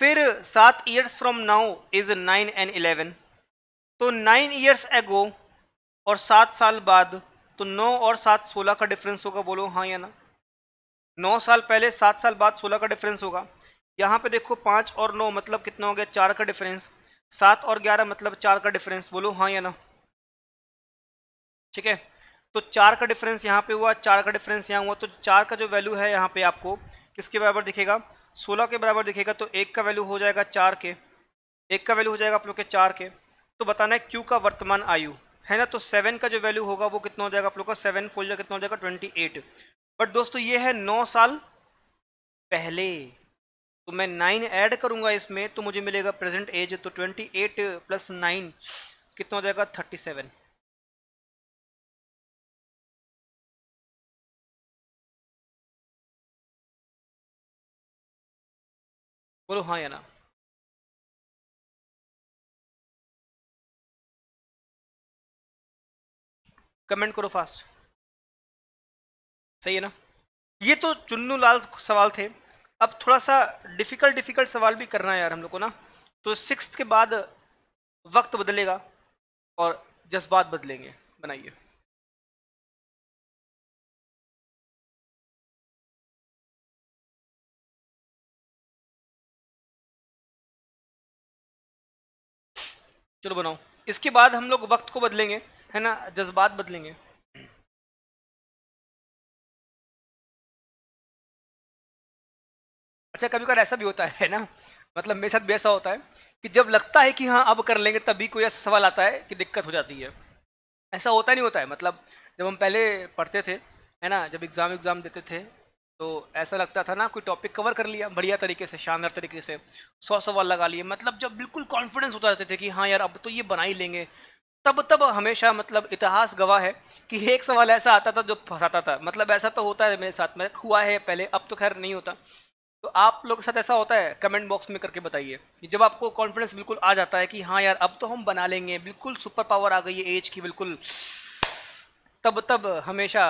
फिर सात years from now is nine and eleven तो नाइन ईयर्स एगो और सात साल बाद तो नौ और सात सोलह का डिफरेंस होगा बोलो हाँ या ना नौ साल पहले सात साल बाद सोलह का डिफरेंस होगा यहाँ पे देखो पाँच और नौ मतलब कितना हो गया चार का डिफरेंस सात और ग्यारह मतलब चार का डिफरेंस बोलो हाँ या ना ठीक है तो चार का डिफरेंस यहाँ पे हुआ चार का डिफरेंस यहाँ हुआ तो चार का जो वैल्यू है यहाँ पे आपको किसके बराबर दिखेगा सोलह के बराबर दिखेगा तो एक का वैल्यू हो जाएगा चार के एक का वैल्यू हो जाएगा आप लोग के चार के तो बताना है क्यू का वर्तमान आयु है ना तो सेवन का जो वैल्यू होगा वो कितना हो जाएगा आप लोग का सेवन फोल कितना हो जाएगा ट्वेंटी एट बट दोस्तों ये है नौ साल पहले तो मैं नाइन ऐड करूंगा इसमें तो मुझे मिलेगा प्रेजेंट एज तो ट्वेंटी एट प्लस नाइन कितना हो जाएगा थर्टी सेवन बोलो हाँ या ना कमेंट करो फास्ट सही है ना ये तो चुन्नू लाल सवाल थे अब थोड़ा सा डिफ़िकल्ट डिफ़िकल्ट सवाल भी करना है यार हम लोग को ना तो सिक्स के बाद वक्त बदलेगा और जज्बात बदलेंगे बनाइए चलो बनाओ इसके बाद हम लोग वक्त को बदलेंगे है ना जज्बात बदलेंगे अच्छा कभी कभी ऐसा भी होता है ना मतलब मेरे साथ भी ऐसा होता है कि जब लगता है कि हाँ अब कर लेंगे तभी कोई ऐसा सवाल आता है कि दिक्कत हो जाती है ऐसा होता नहीं होता है मतलब जब हम पहले पढ़ते थे है ना जब एग्ज़ाम एग्ज़ाम देते थे तो ऐसा लगता था ना कोई टॉपिक कवर कर लिया बढ़िया तरीके से शानदार तरीके से सौ सवाल लगा लिए मतलब जब बिल्कुल कॉन्फिडेंस होता रहते थे कि हाँ यार अब तो ये बना ही लेंगे तब तब हमेशा मतलब इतिहास गवाह है कि एक सवाल ऐसा आता था जो फंसाता था मतलब ऐसा तो होता है मेरे साथ में हुआ है पहले अब तो खैर नहीं होता तो आप लोग के साथ ऐसा होता है कमेंट बॉक्स में करके बताइए जब आपको कॉन्फिडेंस बिल्कुल आ जाता है कि हाँ यार अब तो हम बना लेंगे बिल्कुल सुपर पावर आ गई है एज की बिल्कुल तब तब हमेशा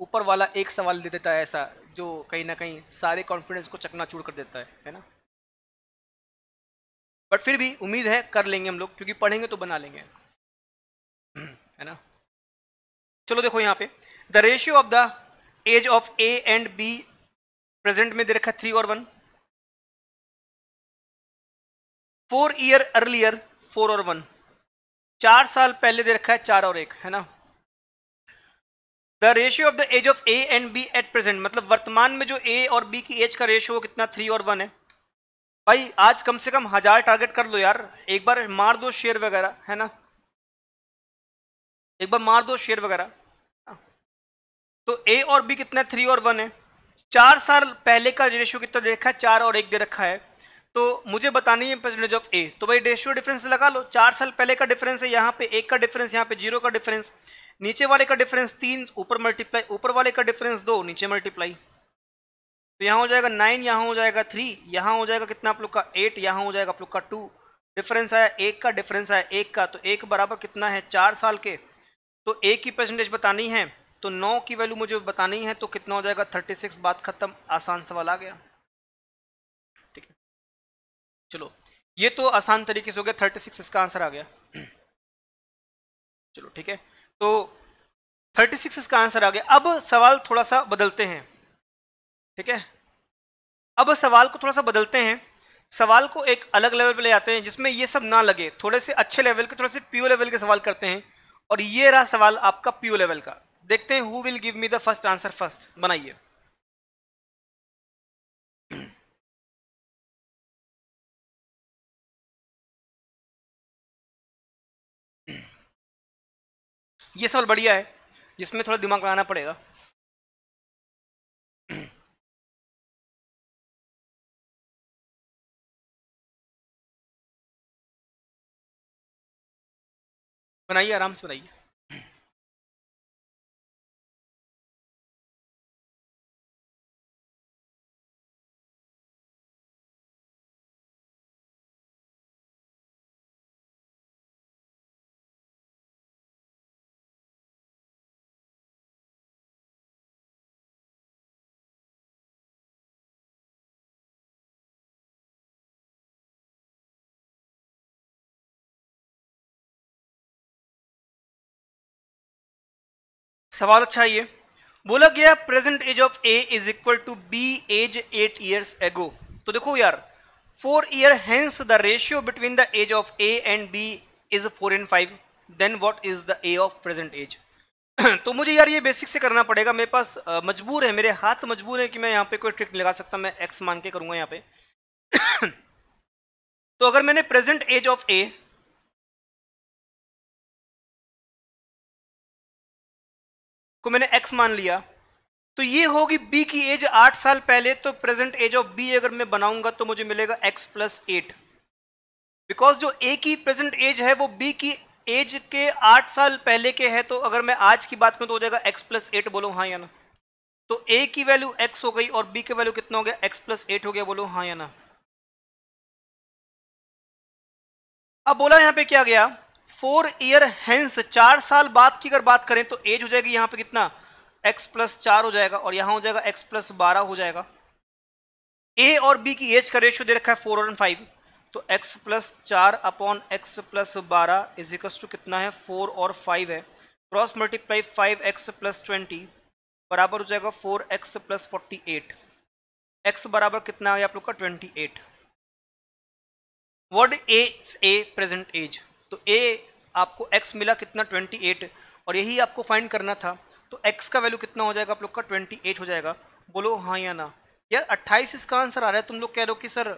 ऊपर वाला एक सवाल दे देता है ऐसा जो कहीं ना कहीं सारे कॉन्फिडेंस को चकनाचूर कर देता है है ना बट फिर भी उम्मीद है कर लेंगे हम लोग क्योंकि पढ़ेंगे तो बना लेंगे है ना चलो देखो यहाँ पे the ratio of the age of A and B present में दे रखा थ्री और one four year earlier four और वन चार साल पहले दे रखा है चार और एक है ना the ratio of the age of A and B at present मतलब वर्तमान में जो ए और बी की एज का रेशियो कितना थ्री और वन है भाई आज कम से कम हजार टारगेट कर लो यार एक बार मार दो शेयर वगैरह है ना एक बार मार दो शेयर वगैरह तो ए और बी कितना थ्री और वन है चार साल पहले का रेशियो कितना दे रखा है चार और एक दे रखा है तो मुझे बतानी है परसेंटेज ऑफ ए तो भाई रेशियो डिफरेंस लगा लो चार साल पहले का डिफरेंस है यहाँ पे एक का डिफरेंस यहाँ पे जीरो का डिफरेंस नीचे वाले का डिफरेंस तीन ऊपर मल्टीप्लाई ऊपर वाले का डिफरेंस दो नीचे मल्टीप्लाई तो यहाँ हो जाएगा नाइन यहाँ हो जाएगा थ्री यहाँ हो जाएगा कितना आप लोग का एट यहाँ हो जाएगा आप लोग का टू डिफरेंस आया एक का डिफरेंस आया एक का तो एक बराबर कितना है चार साल के तो एक की परसेंटेज बतानी है तो नौ की वैल्यू मुझे बतानी है तो कितना हो जाएगा थर्टी सिक्स बात खत्म आसान सवाल आ गया ठीक है चलो ये तो आसान तरीके से हो गया थर्टी सिक्स इसका आंसर आ गया चलो ठीक है तो थर्टी सिक्स इसका आंसर आ गया अब सवाल थोड़ा सा बदलते हैं ठीक है अब सवाल को थोड़ा सा बदलते हैं सवाल को एक अलग लेवल पे ले आते हैं जिसमें ये सब ना लगे थोड़े से अच्छे लेवल के थोड़े से प्योर लेवल के सवाल करते हैं और ये रहा सवाल आपका पीओ लेवल का देखते हैं who will give me the first answer first बनाइए ये सवाल बढ़िया है जिसमें थोड़ा दिमाग लगाना पड़ेगा बनाइए आराम से बनाइए सवाल अच्छा ये बोला गया present age of A is equal to B age eight years ago तो देखो यार four year hence the ratio between the age of A and B is four and five then what is the A of present age तो मुझे यार ये basic से करना पड़ेगा मेरे पास मजबूर है मेरे हाथ मजबूर है कि मैं यहाँ पे कोई ट्रिक लगा सकता मैं एक्स मान के करूँगा यहाँ पे तो अगर मैंने प्रेजेंट एज ऑफ ए को मैंने एक्स मान लिया तो ये होगी बी की एज आठ साल पहले तो प्रेजेंट एज ऑफ बी अगर मैं बनाऊंगा तो मुझे मिलेगा एक्स प्लस एट बिकॉज जो ए की प्रेजेंट एज है वो बी की एज के आठ साल पहले के है तो अगर मैं आज की बात करूं तो हो जाएगा एक्स प्लस एट बोलो हाँ या ना तो ए की वैल्यू एक्स हो गई और बी की वैल्यू कितना हो गया एक्स प्लस एट हो गया बोलो हाँ या ना अब बोला यहाँ पे क्या गया फोर ईयर हैंस चार साल बाद की अगर बात करें तो एज हो जाएगी यहां पे कितना एक्स प्लस चार हो जाएगा और यहां हो जाएगा एक्स प्लस बारह हो जाएगा ए और बी की एज का रेशियो दे रखा है फोर और फाइव तो एक्स प्लस चार अपॉन एक्स प्लस बारह इजिकल्स टू कितना है फोर और फाइव है cross multiply five x plus twenty बराबर हो जाएगा four x plus forty eight x बराबर कितना है आप लोग का twenty eight word A present age तो ए आपको एक्स मिला कितना ट्वेंटी एट और यही आपको फाइंड करना था तो एक्स का वैल्यू कितना हो जाएगा आप लोग का ट्वेंटी एट हो जाएगा बोलो हाँ या ना यार अट्ठाईस इसका आंसर आ रहा है तुम लोग कह रहे हो कि सर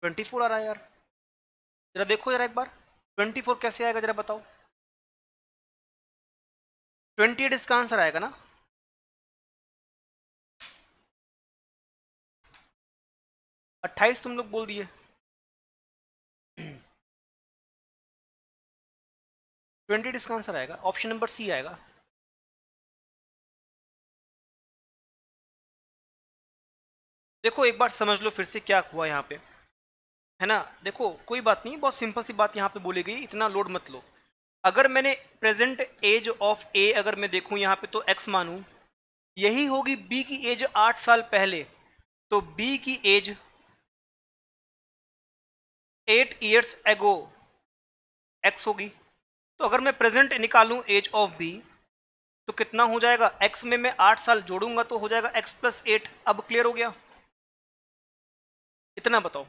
ट्वेंटी फोर आ रहा है यार जरा देखो यार एक बार ट्वेंटी फोर कैसे आएगा जरा बताओ ट्वेंटी एट इसका आंसर आएगा ना अट्ठाईस तुम लोग बोल दिए ट्वेंटी डिस्का आंसर आएगा ऑप्शन नंबर सी आएगा देखो एक बार समझ लो फिर से क्या हुआ यहाँ पे है ना देखो कोई बात नहीं बहुत सिंपल सी बात यहाँ पे बोली गई इतना लोड मत लो अगर मैंने प्रेजेंट एज ऑफ ए अगर मैं देखूँ यहाँ पे तो एक्स मानूँ यही होगी बी की एज आठ साल पहले तो बी की age eight years ago x होगी तो अगर मैं प्रेजेंट निकालूं एज ऑफ बी तो कितना हो जाएगा एक्स में मैं आठ साल जोड़ूंगा तो हो जाएगा एक्स प्लस एट अब क्लियर हो गया इतना बताओ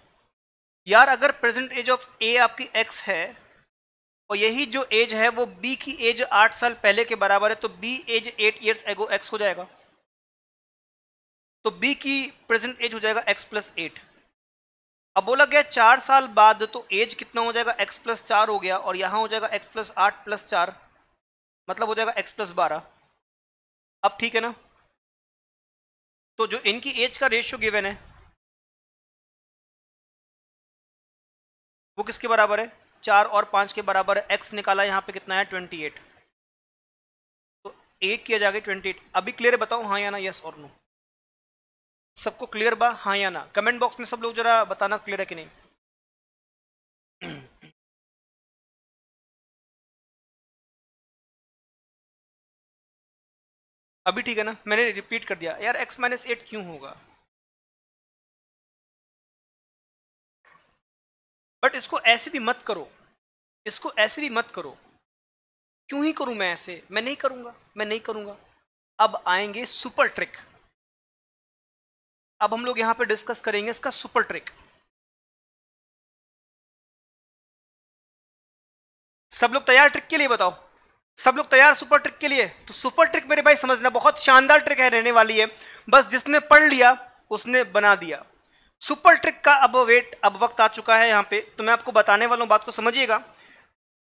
यार अगर प्रेजेंट एज ऑफ ए आपकी एक्स है और यही जो एज है वो बी की एज आठ साल पहले के बराबर है तो B age eight years ago x हो जाएगा तो बी की प्रेजेंट एज हो जाएगा एक्स प्लस एट अब बोला गया चार साल बाद तो एज कितना हो जाएगा एक्स प्लस चार हो गया और यहाँ हो जाएगा एक्स प्लस आठ प्लस चार मतलब हो जाएगा एक्स प्लस बारह अब ठीक है ना तो जो इनकी एज का रेशियो गिवन है वो किसके बराबर है चार और पांच के बराबर है एक्स निकाला यहाँ पे कितना है ट्वेंटी एट तो एक किया जाएगा ट्वेंटी एट अभी क्लियर बताओ हाँ या ना यस और नो सबको क्लियर बा हाँ या ना कमेंट बॉक्स में सब लोग जरा बताना क्लियर है कि नहीं अभी ठीक है ना मैंने रिपीट कर दिया यार x माइनस एट क्यों होगा बट इसको ऐसे भी मत करो इसको ऐसे भी मत करो क्यों ही करूं मैं ऐसे मैं नहीं करूंगा मैं नहीं करूंगा अब आएंगे सुपर ट्रिक अब हम लोग यहां पर डिस्कस करेंगे इसका सुपर ट्रिक सब लोग तैयार ट्रिक के लिए बताओ सब लोग तैयार सुपर ट्रिक के लिए तो सुपर ट्रिक मेरे भाई समझना बहुत शानदार ट्रिक है रहने वाली है बस जिसने पढ़ लिया उसने बना दिया सुपर ट्रिक का अब वेट अब वक्त आ चुका है यहां पे तो मैं आपको बताने वाला हूं बात को समझिएगा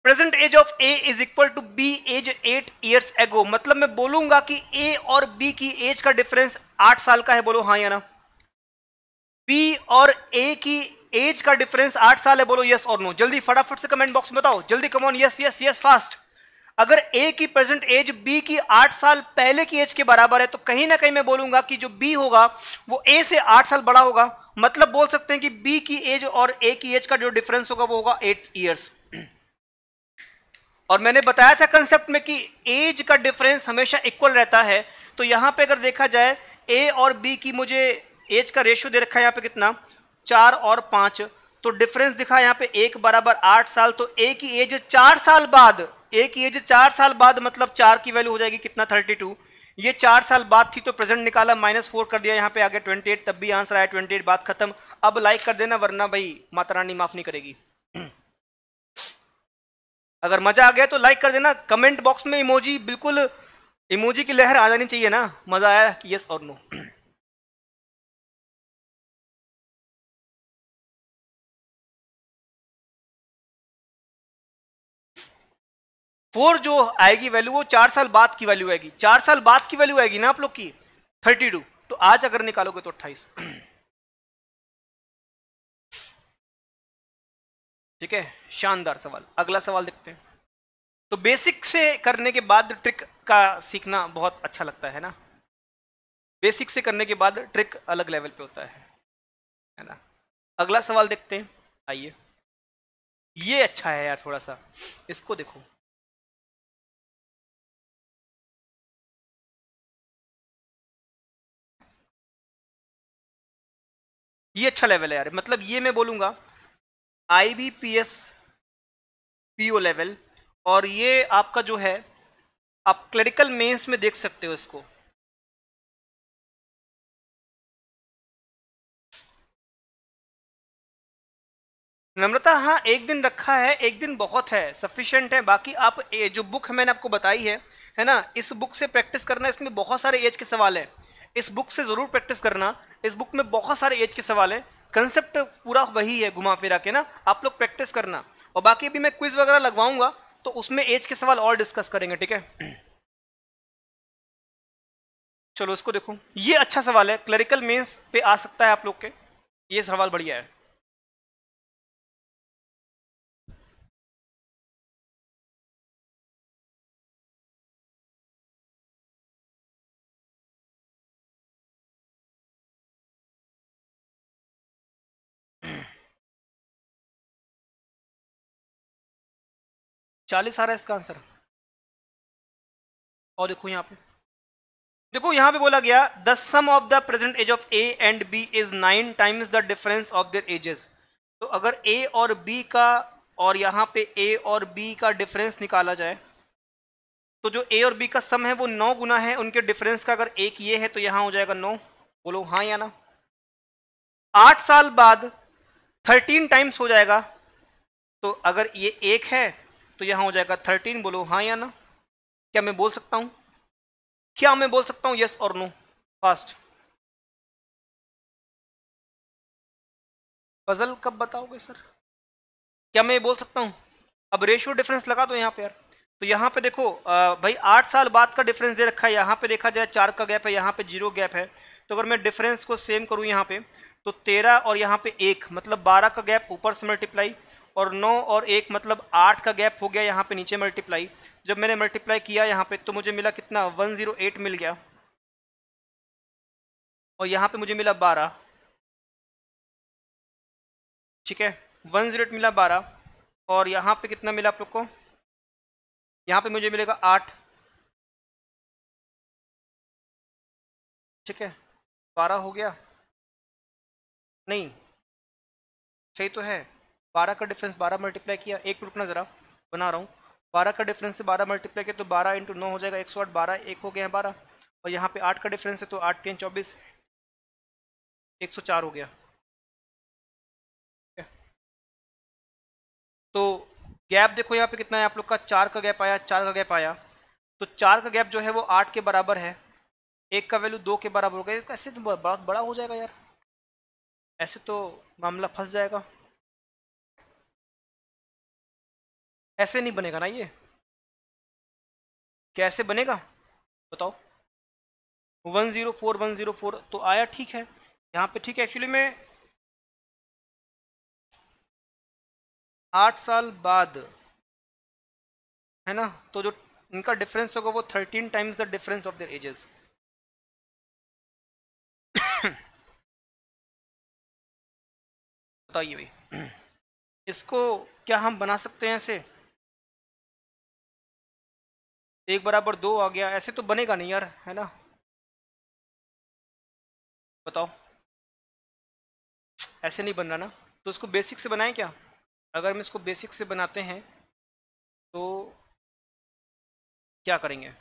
present age of A is equal to B age eight years ago मतलब मैं बोलूंगा कि ए और बी की एज का डिफरेंस आठ साल का है बोलो हाँ या ना बी और ए की एज का डिफरेंस आठ साल है बोलो यस और नो जल्दी फटाफट से कमेंट बॉक्स में बताओ जल्दी come on yes yes yes fast अगर ए की प्रेजेंट एज बी की आठ साल पहले की एज के बराबर है तो कहीं ना कहीं मैं बोलूंगा कि जो बी होगा वो ए से आठ साल बड़ा होगा मतलब बोल सकते हैं कि बी की एज और ए की एज का जो डिफरेंस होगा वो होगा एट ईयर्स और मैंने बताया था कंसेप्ट में कि एज का डिफरेंस हमेशा इक्वल रहता है तो यहां पे अगर देखा जाए ए और बी की मुझे एज का रेशियो दे रखा है यहाँ पे कितना चार और पाँच तो डिफरेंस दिखा यहाँ पे एक बराबर आठ साल तो ए की एज चार साल बाद ए की एज चार साल बाद मतलब चार की वैल्यू हो जाएगी कितना थर्टी टू ये चार साल बाद थी तो प्रेजेंट निकाला माइनस फोर कर दिया यहाँ पे आगे ट्वेंटी एट तब भी आंसर आया ट्वेंटी एट बात खत्म अब लाइक कर देना वरना भाई माता रानी माफ नहीं करेगी अगर मजा आ गया तो लाइक कर देना कमेंट बॉक्स में इमोजी बिल्कुल इमोजी की लहर आ जानी चाहिए ना मजा आया यस और नो फोर जो आएगी वैल्यू वो चार साल बाद की वैल्यू आएगी चार साल बाद की वैल्यू आएगी ना आप लोग की थर्टी टू तो आज अगर निकालोगे तो अट्ठाईस ठीक है शानदार सवाल अगला सवाल देखते हैं तो बेसिक से करने के बाद ट्रिक का सीखना बहुत अच्छा लगता है ना बेसिक से करने के बाद ट्रिक अलग लेवल पे होता है है ना अगला सवाल देखते हैं आइए ये अच्छा है यार थोड़ा सा इसको देखो ये अच्छा लेवल है यार मतलब ये मैं बोलूँगा I B P S P O level और ये आपका जो है आप क्लरिकल मेंस में देख सकते हो इसको नम्रता हाँ एक दिन रखा है एक दिन बहुत है सफिशिएंट है बाकी आप ए, जो बुक मैंने आपको बताई है है ना इस बुक से प्रैक्टिस करना इसमें बहुत सारे एज के सवाल हैं इस बुक से ज़रूर प्रैक्टिस करना इस बुक में बहुत सारे एज के सवाल हैं कंसेप्ट पूरा वही है घुमा फिरा के ना आप लोग प्रैक्टिस करना और बाकी भी मैं क्विज वगैरह लगवाऊंगा तो उसमें एज के सवाल और डिस्कस करेंगे ठीक है चलो इसको देखो ये अच्छा सवाल है क्लरिकल मेंस पे आ सकता है आप लोग के ये सवाल बढ़िया है चालीस आ रहा है इसका आंसर और देखो यहाँ पे देखो यहाँ पे बोला गया the sum of the present age of A and B is nine times the difference of their ages तो अगर ए और बी का और यहां पे ए और बी का डिफरेंस निकाला जाए तो जो ए और बी का सम है वो नौ गुना है उनके डिफरेंस का अगर एक ये है तो यहाँ हो जाएगा नौ बोलो हाँ या ना आठ साल बाद थर्टीन टाइम्स हो जाएगा तो अगर ये एक है तो यहाँ हो जाएगा थर्टीन बोलो हाँ या ना क्या मैं बोल सकता हूँ क्या मैं बोल सकता हूँ यस और नो फास्ट पजल कब बताओगे सर क्या मैं ये बोल सकता हूँ अब रेशियो डिफरेंस लगा दो यहाँ पे यार तो यहाँ पे देखो आ, भाई आठ साल बाद का डिफरेंस दे रखा है यहाँ पे देखा जाए चार का गैप है यहाँ पे जीरो गैप है तो अगर मैं डिफरेंस को सेम करूँ यहाँ पे तो तेरह और यहाँ पे एक मतलब बारह का गैप ऊपर से मल्टीप्लाई और नौ और एक मतलब आठ का गैप हो गया यहाँ पे नीचे मल्टीप्लाई जब मैंने मल्टीप्लाई किया यहाँ पे तो मुझे मिला कितना वन जीरो एट मिल गया और यहाँ पे मुझे मिला बारह ठीक है वन जीरो एट मिला बारह और यहाँ पे कितना मिला आप लोग को यहाँ पे मुझे मिलेगा आठ ठीक है बारह हो गया नहीं सही तो है बारह का डिफरेंस बारह मल्टीप्लाई किया एक रुकना ज़रा बना रहा हूँ बारह का डिफरेंस से बारह मल्टीप्लाई किया तो बारह इंटू नौ हो जाएगा एक सौ आठ बारह एक हो गया है बारह और यहाँ पे आठ का डिफरेंस है तो आठ के चौबीस एक सौ चार हो गया तो गैप देखो यहाँ पे कितना है आप लोग का चार का गैप आया चार का गैप आया तो चार का गैप जो है वो आठ के बराबर है एक का वैल्यू दो के बराबर हो गया ऐसे तो बहुत बड़ा हो जाएगा यार ऐसे तो मामला फंस जाएगा ऐसे नहीं बनेगा ना ये कैसे बनेगा बताओ one zero four one zero four तो आया ठीक है यहाँ पे ठीक है एक्चुअली में आठ साल बाद है ना तो जो इनका डिफरेंस होगा वो thirteen times the difference of their ages बताइए भाई इसको क्या हम बना सकते हैं ऐसे एक बराबर दो आ गया ऐसे तो बनेगा नहीं यार है ना बताओ ऐसे नहीं बन रहा ना तो इसको बेसिक से बनाएं क्या अगर हम इसको बेसिक से बनाते हैं तो क्या करेंगे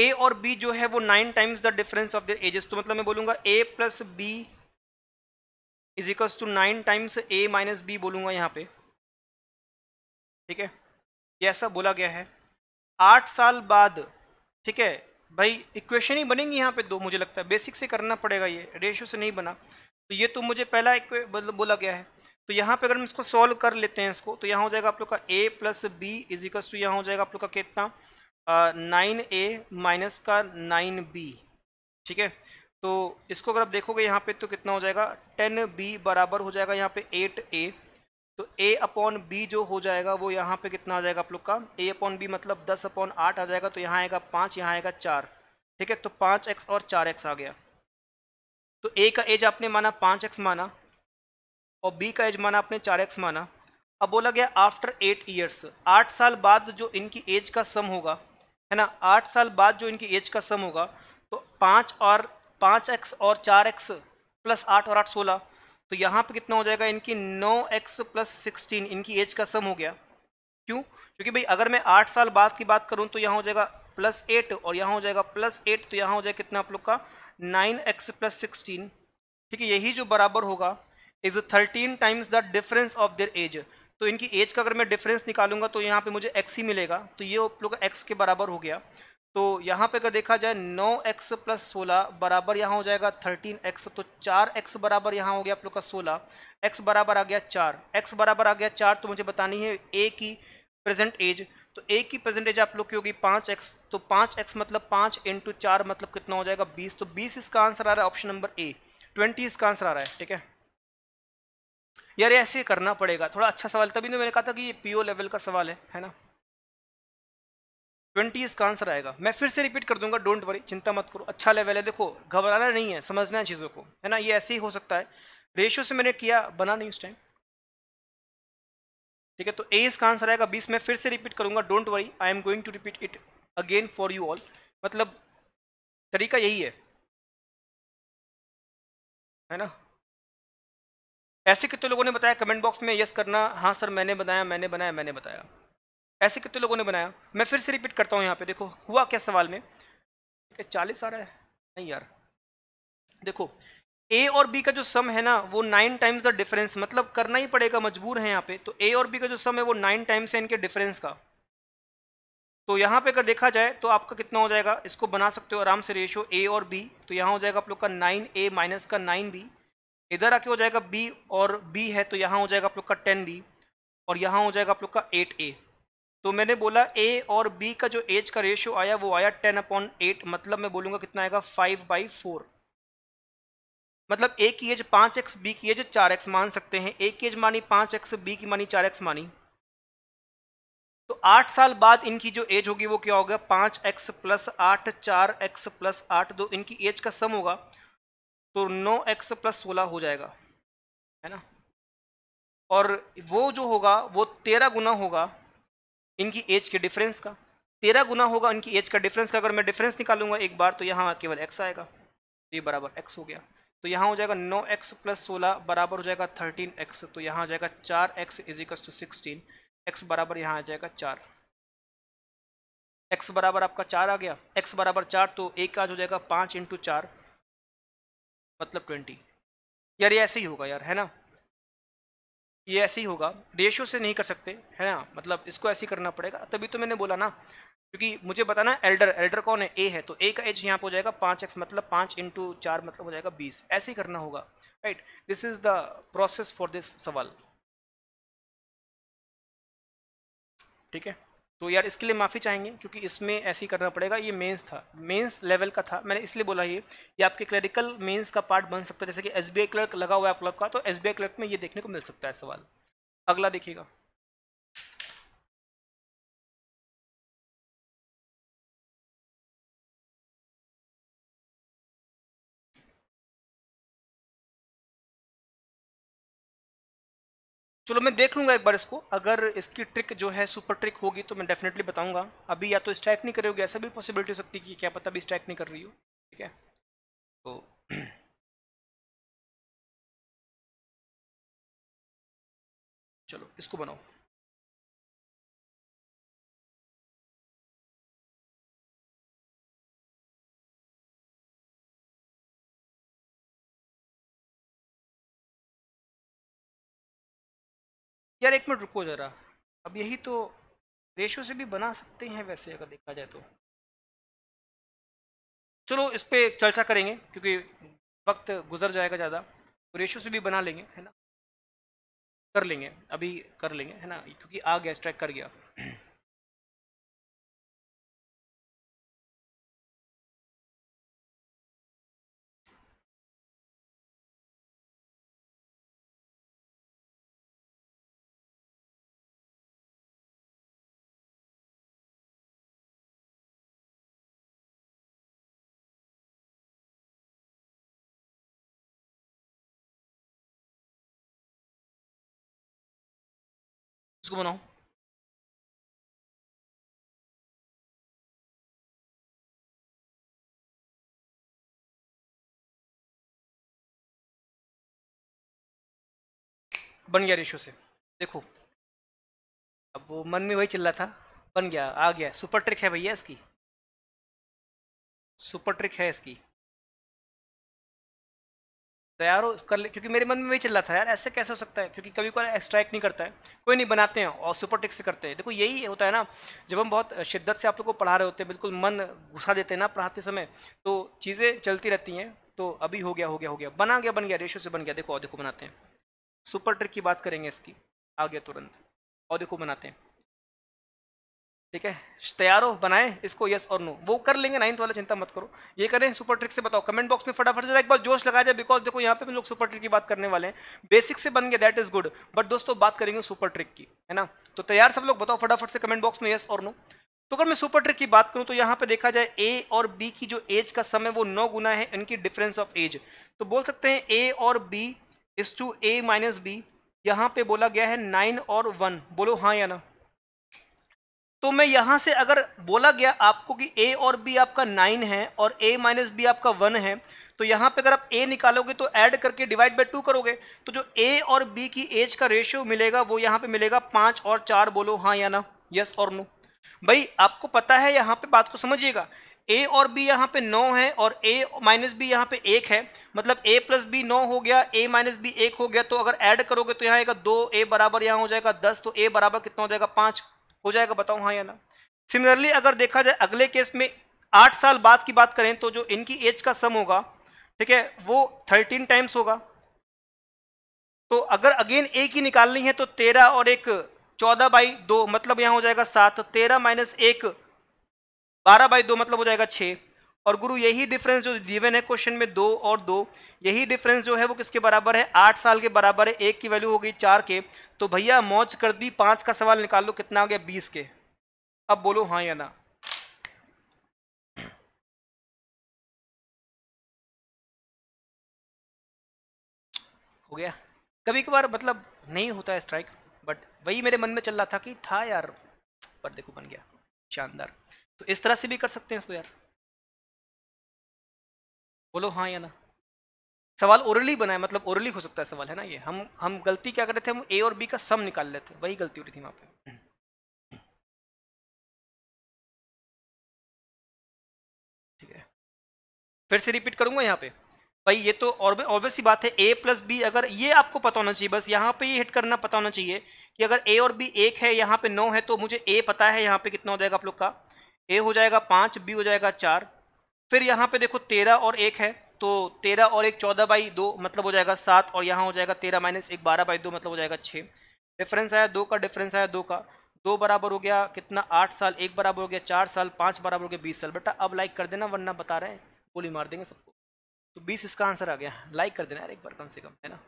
ए और बी जो है वो nine times the difference of the ages तो मतलब मैं बोलूंगा A plus B is equals to nine times A minus B बोलूंगा यहाँ पे ठीक है ये ऐसा बोला गया है आठ साल बाद ठीक है भाई इक्वेशन ही बनेंगी यहाँ पे दो मुझे लगता है बेसिक से करना पड़ेगा ये रेशियो से नहीं बना तो ये तो मुझे पहला मतलब बोला गया है तो यहाँ पे अगर हम इसको सॉल्व कर लेते हैं इसको तो यहाँ हो जाएगा आप लोग का A plus B equals to यहाँ हो जाएगा आप लोग का कितना नाइन ए माइनस का नाइन बी ठीक है तो इसको अगर आप देखोगे यहाँ पे तो कितना हो जाएगा टेन बी बराबर हो जाएगा यहाँ पे एट ए तो ए अपॉन बी जो हो जाएगा वो यहाँ पे कितना आ जाएगा आप लोग का ए अपॉन बी मतलब दस अपॉन आठ आ जाएगा तो यहाँ आएगा पाँच यहाँ आएगा चार ठीक है तो पाँच एक्स और चार एक्स आ गया तो ए का एज आपने माना पाँच एक्स माना और बी का एज माना आपने चार एक्स माना अब बोला गया आफ्टर एट ईयर्स आठ साल बाद जो इनकी एज का सम होगा है ना आठ साल बाद जो इनकी एज का सम होगा तो पाँच और पाँच एक्स और चार एक्स प्लस आठ और आठ सोलह तो यहाँ पे कितना हो जाएगा इनकी नौ एक्स प्लस सिक्सटीन इनकी एज का सम हो गया क्यों क्योंकि भाई अगर मैं आठ साल बाद की बात करूँ तो यहाँ हो जाएगा प्लस एट और यहाँ हो जाएगा प्लस एट तो यहाँ हो जाएगा कितना आप लोग का नाइन एक्स प्लस सिक्सटीन ठीक है यही जो बराबर होगा is thirteen times the difference of their age तो इनकी एज का अगर मैं डिफरेंस निकालूंगा तो यहाँ पे मुझे एक्स ही मिलेगा तो ये आप लोग एक्स के बराबर हो गया तो यहाँ पे अगर देखा जाए 9x एक्स प्लस सोलह बराबर यहाँ हो जाएगा 13x तो 4x बराबर यहाँ हो गया आप लोग का 16 x बराबर आ गया 4 x बराबर आ गया 4 तो मुझे बतानी है a की प्रेजेंट एज तो a की प्रेजेंट एज आप लोग की होगी 5x तो 5x मतलब 5 इंटू चार मतलब कितना हो जाएगा 20 तो 20 इसका आंसर आ रहा है ऑप्शन नंबर ए 20 इसका आंसर आ रहा है ठीक है यार ऐसे करना पड़ेगा थोड़ा अच्छा सवाल तभी तो मैंने कहा था कि ये पी लेवल का सवाल है है ना ट्वेंटी इसका आंसर आएगा मैं फिर से रिपीट कर दूंगा डोंट वरी चिंता मत करो अच्छा लेवल है देखो घबराना नहीं है समझना है चीज़ों को है ना ये ऐसे ही हो सकता है रेशियो से मैंने किया बना नहीं उस टाइम ठीक है तो ए इसका आंसर आएगा बीस मैं फिर से रिपीट करूंगा don't worry I am going to repeat it again for you all मतलब तरीका यही है है ना ऐसे कितने लोगों ने बताया कमेंट बॉक्स में यस करना हाँ सर मैंने बताया मैंने बनाया मैंने बताया ऐसे कितने लोगों ने बनाया मैं फिर से रिपीट करता हूँ यहाँ पे देखो हुआ क्या सवाल में चालीस आ रहा है नहीं यार देखो ए और बी का जो सम है ना वो नाइन टाइम्स द डिफरेंस मतलब करना ही पड़ेगा मजबूर है यहाँ पे तो ए और बी का जो सम है वो नाइन टाइम्स है इनके डिफरेंस का तो यहाँ पे अगर देखा जाए तो आपका कितना हो जाएगा इसको बना सकते हो आराम से रेशो ए और बी तो यहाँ हो जाएगा आप लोग का नाइन ए माइनस का नाइन बी इधर आके हो जाएगा बी और बी है तो यहाँ हो जाएगा आप लोग का टेन बी और यहाँ हो जाएगा आप लोग का एट ए तो मैंने बोला ए और बी का जो एज का रेशियो आया वो आया टेन अपॉन एट मतलब मैं बोलूंगा कितना आएगा फाइव बाई फोर मतलब ए की एज पाँच एक्स बी की एज चार एक्स मान सकते हैं ए की एज मानी पांच एक्स बी की मानी चार एक्स मानी तो आठ साल बाद इनकी जो एज होगी वो क्या होगा पांच एक्स प्लस आठ चार एक्स प्लस आठ दो इनकी एज का सम होगा तो नौ एक्स प्लस सोलह हो जाएगा है ना और वो जो होगा वो तेरह गुना होगा इनकी एज के डिफरेंस का तेरह गुना होगा इनकी एज का डिफरेंस का अगर मैं डिफरेंस निकालूंगा एक बार तो यहाँ केवल एक्स आएगा तो ये बराबर एक्स हो गया तो यहाँ हो जाएगा नौ एक्स प्लस सोलह बराबर हो जाएगा थर्टीन एक्स तो यहाँ आ जाएगा चार x equals to sixteen x बराबर यहाँ आ जाएगा चार एक्स बराबर आपका चार आ गया एक्स बराबर चार तो एक आज हो जाएगा पाँच इंटू चार मतलब ट्वेंटी यार ये ऐसे ही होगा यार है ना ये ऐसे ही होगा रेशियो से नहीं कर सकते है ना मतलब इसको ऐसे ही करना पड़ेगा तभी तो मैंने बोला ना क्योंकि मुझे बताना एल्डर एल्डर कौन है ए है तो ए का एज यहाँ पर हो जाएगा पाँच एक्स मतलब पाँच इंटू चार मतलब हो जाएगा बीस ऐसे ही करना होगा right this is the process for this सवाल ठीक है तो यार इसके लिए माफ़ी चाहेंगे क्योंकि इसमें ऐसे ही करना पड़ेगा ये मेंस था मेंस लेवल का था मैंने इसलिए बोला ये ये आपके क्लरिकल मेंस का पार्ट बन सकता है जैसे कि एस क्लर्क लगा हुआ है आप लोग का तो एस क्लर्क में ये देखने को मिल सकता है सवाल अगला देखिएगा चलो मैं देख लूँगा एक बार इसको अगर इसकी ट्रिक जो है सुपर ट्रिक होगी तो मैं डेफिनेटली बताऊँगा अभी या तो स्ट्राइक नहीं करेगी ऐसा भी पॉसिबिलिटी हो सकती है कि क्या पता अभी स्ट्राइक नहीं कर रही हो ठीक है तो चलो इसको बनाओ यार एक मिनट रुको ज़रा अब यही तो रेशो से भी बना सकते हैं वैसे अगर देखा जाए तो चलो इस पर चर्चा करेंगे क्योंकि वक्त गुजर जाएगा ज़्यादा तो रेशो से भी बना लेंगे है ना कर लेंगे अभी कर लेंगे है ना क्योंकि आ गया स्ट्राइक कर गया इसको बनाओ बन गया रेशो से देखो अब वो मन में वही चल रहा था बन गया आ गया सुपर ट्रिक है भैया इसकी सुपर ट्रिक है इसकी तो यार कर ले क्योंकि मेरे मन में वही चल रहा था यार ऐसे कैसे हो सकता है क्योंकि कभी कोई एक्स्ट्रैक्ट नहीं करता है कोई नहीं बनाते हैं और सुपर टिक्स से करते हैं देखो यही होता है ना जब हम बहुत शिद्दत से आप लोग को पढ़ा रहे होते हैं बिल्कुल मन घुसा देते हैं ना पढ़ाते समय तो चीज़ें चलती रहती हैं तो अभी हो गया हो गया हो गया बना गया बन गया रेशो से बन गया देखो और देखो बनाते हैं सुपर ट्रिक की बात करेंगे इसकी आ गया तुरंत और देखो बनाते हैं ठीक है तैयार हो बनाए इसको यस और नो वो कर लेंगे नाइन्थ वाला चिंता मत करो ये करें सुपर ट्रिक से बताओ कमेंट बॉक्स में फटाफट से एक बार जोश लगा जाए बिकॉज देखो यहाँ पे हम लोग सुपर ट्रिक की बात करने वाले हैं बेसिक से बन गया दैट इज गुड बट दोस्तों बात करेंगे सुपर ट्रिक की है ना तो तैयार सब लोग बताओ फटाफट से कमेंट बॉक्स में यस और नो तो अगर मैं सुपर ट्रिक की बात करूँ तो यहाँ पे देखा जाए ए और बी की जो एज का समय वो नौ गुना है इनकी डिफरेंस ऑफ एज तो बोल सकते हैं ए और B is to A minus B यहाँ पे बोला गया है नाइन और वन बोलो हाँ या ना तो मैं यहाँ से अगर बोला गया आपको कि ए और बी आपका नाइन है और ए माइनस बी आपका वन है तो यहाँ पे अगर आप ए निकालोगे तो ऐड करके डिवाइड बाई टू करोगे तो जो ए और बी की एज का रेशियो मिलेगा वो यहाँ पे मिलेगा पाँच और चार बोलो हाँ या ना यस और नो भाई आपको पता है यहाँ पे बात को समझिएगा ए और बी यहाँ पे नौ है और ए माइनस बी यहाँ पे एक है मतलब ए प्लस बी नौ हो गया ए माइनस बी एक हो गया तो अगर ऐड करोगे तो यहाँ आएगा दो ए बराबर यहाँ हो जाएगा दस तो ए बराबर कितना हो जाएगा पाँच हो जाएगा बताओ हाँ या ना सिमिलरली अगर देखा जाए अगले केस में आठ साल बाद की बात करें तो जो इनकी एज का सम होगा ठीक है वो थर्टीन टाइम्स होगा तो अगर अगेन एक ही निकालनी है तो तेरह और एक चौदह बाई दो मतलब यहाँ हो जाएगा सात तेरह माइनस एक बारह बाई दो मतलब हो जाएगा छः और गुरु यही डिफरेंस जो गिवन है क्वेश्चन में दो और दो यही डिफरेंस जो है वो किसके बराबर है आठ साल के बराबर है एक की वैल्यू हो गई चार के तो भैया मौज कर दी पाँच का सवाल निकाल लो कितना हो गया बीस के अब बोलो हाँ या ना हो गया कभी कभार मतलब नहीं होता है स्ट्राइक बट वही मेरे मन में चल रहा था कि था यार पर देखो बन गया शानदार तो इस तरह से भी कर सकते हैं इसको यार बोलो हाँ या ना सवाल ओरली बना है मतलब ओरली हो सकता है सवाल है ना ये हम हम गलती क्या कर रहे थे हम ए और बी का सम निकाल लेते वही गलती हो रही थी वहाँ पे ठीक है फिर से रिपीट करूंगा यहाँ पे भाई ये तो और ऑब्वियस ही बात है ए प्लस बी अगर ये आपको पता होना चाहिए बस यहाँ पे ये हिट करना पता होना चाहिए कि अगर ए और बी एक है यहाँ पे नौ है तो मुझे ए पता है यहाँ पे कितना हो जाएगा आप लोग का ए हो जाएगा पाँच बी हो जाएगा चार फिर यहाँ पे देखो तेरह और एक है तो तेरह और एक चौदह बाई दो मतलब हो जाएगा सात और यहाँ हो जाएगा तेरह माइनस एक बारह बाई दो मतलब हो जाएगा छः डिफरेंस आया दो का डिफरेंस आया दो का दो बराबर हो गया कितना आठ साल एक बराबर हो गया चार साल पाँच बराबर हो गया बीस साल बेटा अब लाइक कर देना वरना बता रहे हैं गोली मार देंगे सबको तो बीस इसका आंसर आ गया लाइक कर देना यार एक बार कम से कम है ना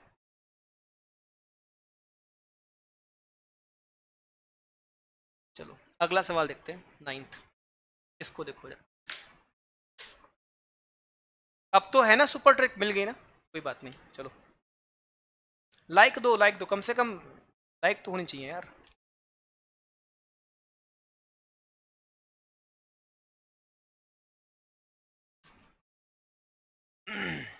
चलो अगला सवाल देखते हैं नाइन्थ इसको देखो जरा अब तो है ना सुपर ट्रिक मिल गई ना कोई बात नहीं चलो लाइक दो लाइक दो कम से कम लाइक तो होनी चाहिए यार Mm-hmm.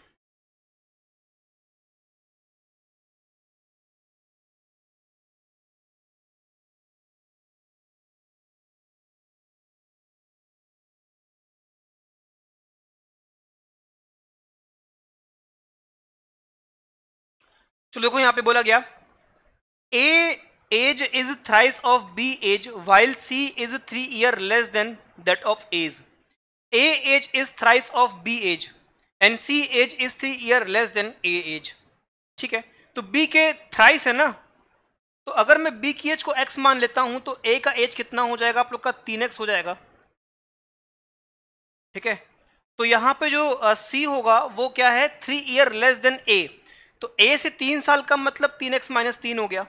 चलो तो देखो यहां पे बोला गया A age is thrice of B age while C is three year less than that of age A age is thrice of B age and C age is three year less than A age ठीक है तो B के thrice है ना तो अगर मैं B की एज को एक्स मान लेता हूं तो ए का एज कितना हो जाएगा आप लोग का तीन एक्स हो जाएगा ठीक है तो यहां पे जो सी uh, होगा वो क्या है three year less than A तो ए से तीन साल का मतलब तीन एक्स माइनस तीन हो गया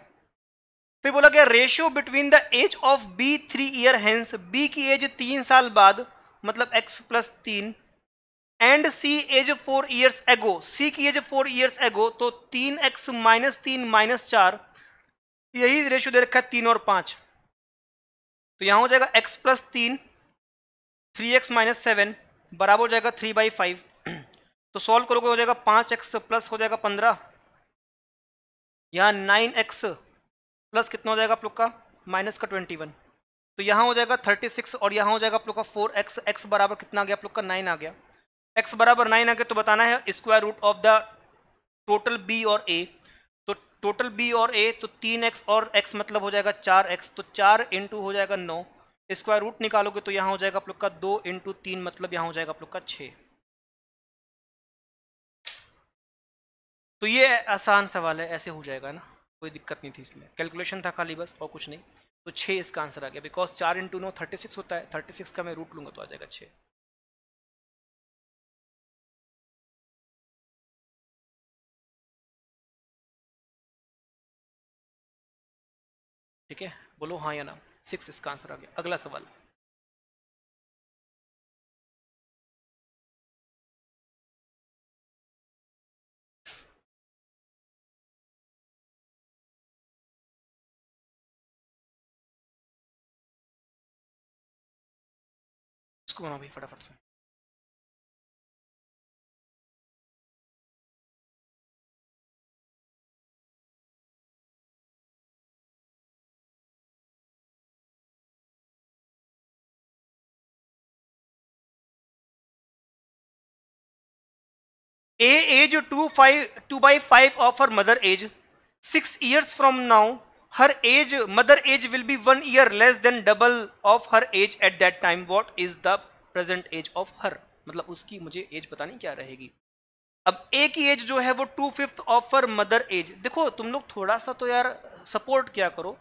फिर बोला गया ratio between the age of B three year hence B की एज तीन साल बाद मतलब एक्स प्लस तीन and C age four years ago C की एज फोर ईयर्स एगो तो तीन एक्स माइनस तीन माइनस चार यही रेशियो दे रखा है तीन और पांच तो यहां हो जाएगा एक्स प्लस तीन थ्री एक्स माइनस सेवन बराबर हो जाएगा थ्री बाई फाइव तो सॉल्व करोगे हो जाएगा पाँच एक्स प्लस हो जाएगा पंद्रह यहाँ नाइन एक्स प्लस कितना हो जाएगा आप लोग का माइनस का ट्वेंटी वन तो यहाँ हो जाएगा थर्टी सिक्स और यहाँ हो जाएगा आप लोग का फोर एक्स एक्स बराबर कितना आ गया आप लोग का नाइन आ गया एक्स बराबर नाइन आ गया तो बताना है square root of the total B और ए तो टोटल बी और ए तो तीन एक्स और एक्स मतलब हो जाएगा चार एक्स तो चार इंटू हो जाएगा नौ स्क्वायर रूट निकालोगे तो यहाँ हो जाएगा आप लोग का दो इंटू तीन मतलब यहाँ हो जाएगा आप लोग का छः तो ये आसान सवाल है ऐसे हो जाएगा ना कोई दिक्कत नहीं थी इसमें कैलकुलेशन था खाली बस और कुछ नहीं तो छः इसका आंसर आ गया बिकॉज चार इंटू नौ थर्टी सिक्स होता है थर्टी सिक्स का मैं रूट लूँगा तो आ जाएगा छः ठीक है बोलो हाँ या ना सिक्स इसका आंसर आ गया अगला सवाल इसको बना भाई फटाफट से A age two five two by five of her mother age six years from now her age mother age will be one year less than double of her age at that time what is the present age of her मतलब उसकी मुझे as बतानी क्या रहेगी अब ए की as जो है वो two fifth of her mother age देखो तुम लोग थोड़ा सा तो यार सपोर्ट क्या करो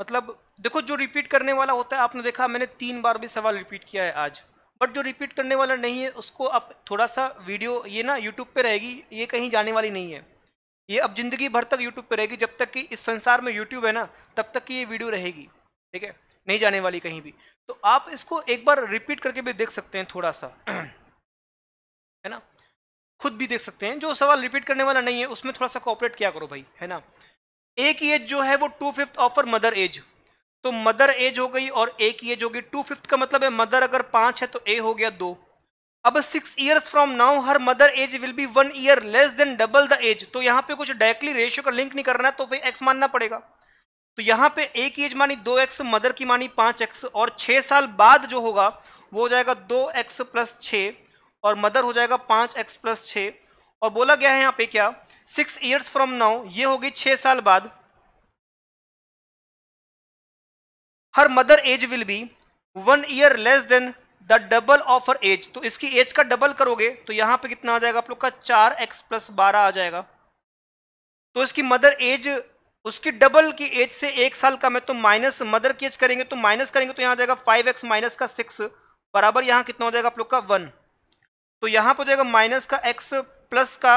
मतलब देखो जो रिपीट करने वाला होता है आपने देखा मैंने तीन बार भी सवाल रिपीट किया है आज बट जो रिपीट करने वाला नहीं है उसको आप थोड़ा सा वीडियो ये ना यूट्यूब पे रहेगी ये कहीं जाने वाली नहीं है ये अब ज़िंदगी भर तक यूट्यूब पे रहेगी जब तक कि इस संसार में यूट्यूब है ना तब तक कि ये वीडियो रहेगी ठीक है नहीं जाने वाली कहीं भी तो आप इसको एक बार रिपीट करके भी देख सकते हैं थोड़ा सा है ना खुद भी देख सकते हैं जो सवाल रिपीट करने वाला नहीं है उसमें थोड़ा सा कॉपरेट क्या करो भाई है ना ए की एज जो है वो two fifth of her mother age तो मदर एज हो गई और ए की एज होगी टू फिफ्थ का मतलब है मदर अगर पांच है तो ए हो गया दो अब six years from now her mother age will be one year less than double the age तो यहां पे कुछ डायरेक्टली रेशियो का लिंक नहीं करना है तो फिर एक्स मानना पड़ेगा तो यहां पे एक एज मानी दो एक्स मदर की मानी पांच एक्स और छह साल बाद जो होगा वो हो जाएगा दो एक्स प्लस छ और मदर हो जाएगा पांच एक्स प्लस छ और बोला गया है यहाँ पे क्या सिक्स ईयर्स फ्रॉम नाउ ये होगी छह साल बाद her mother age will be one year less than the double of her age तो इसकी एज का डबल करोगे तो यहाँ पे कितना आ जाएगा आप लोग का चार एक्स प्लस बारह आ जाएगा तो इसकी मदर एज उसकी डबल की एज से एक साल कम है तो माइनस मदर की एज करेंगे तो माइनस करेंगे तो यहाँ जाएगा फाइव एक्स माइनस का सिक्स बराबर यहाँ कितना हो जाएगा आप लोग का वन तो यहाँ पर हो जाएगा माइनस का एक्स प्लस का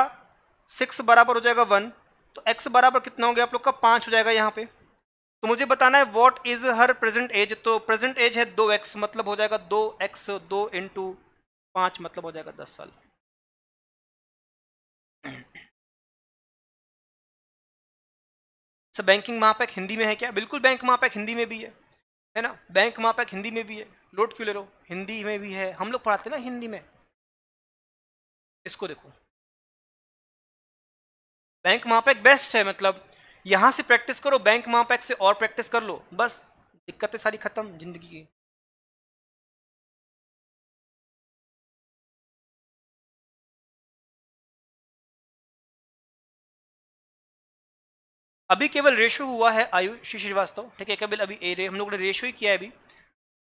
सिक्स बराबर हो जाएगा वन तो एक्स बराबर कितना हो गया आप लोग का पाँच हो जाएगा यहाँ पे तो मुझे बताना है what is her present age तो प्रेजेंट एज है दो एक्स मतलब हो जाएगा दो एक्स दो इंटू पाँच मतलब हो जाएगा दस साल सर बैंकिंग महापैक हिंदी में है क्या बिल्कुल बैंक महापैक हिंदी में भी है है ना बैंक महापैक हिंदी में भी है लोड क्यों ले लो हिंदी में भी है हम लोग पढ़ाते ना हिंदी में इसको देखो बैंक महापैक बेस्ट है मतलब यहाँ से प्रैक्टिस करो बैंक महापैक से और प्रैक्टिस कर लो बस दिक्कतें सारी खत्म जिंदगी की अभी केवल रेशो हुआ है आयुषी श्रीवास्तव ठीक है केवल अभी ए रे हम लोग ने रेशो ही किया है अभी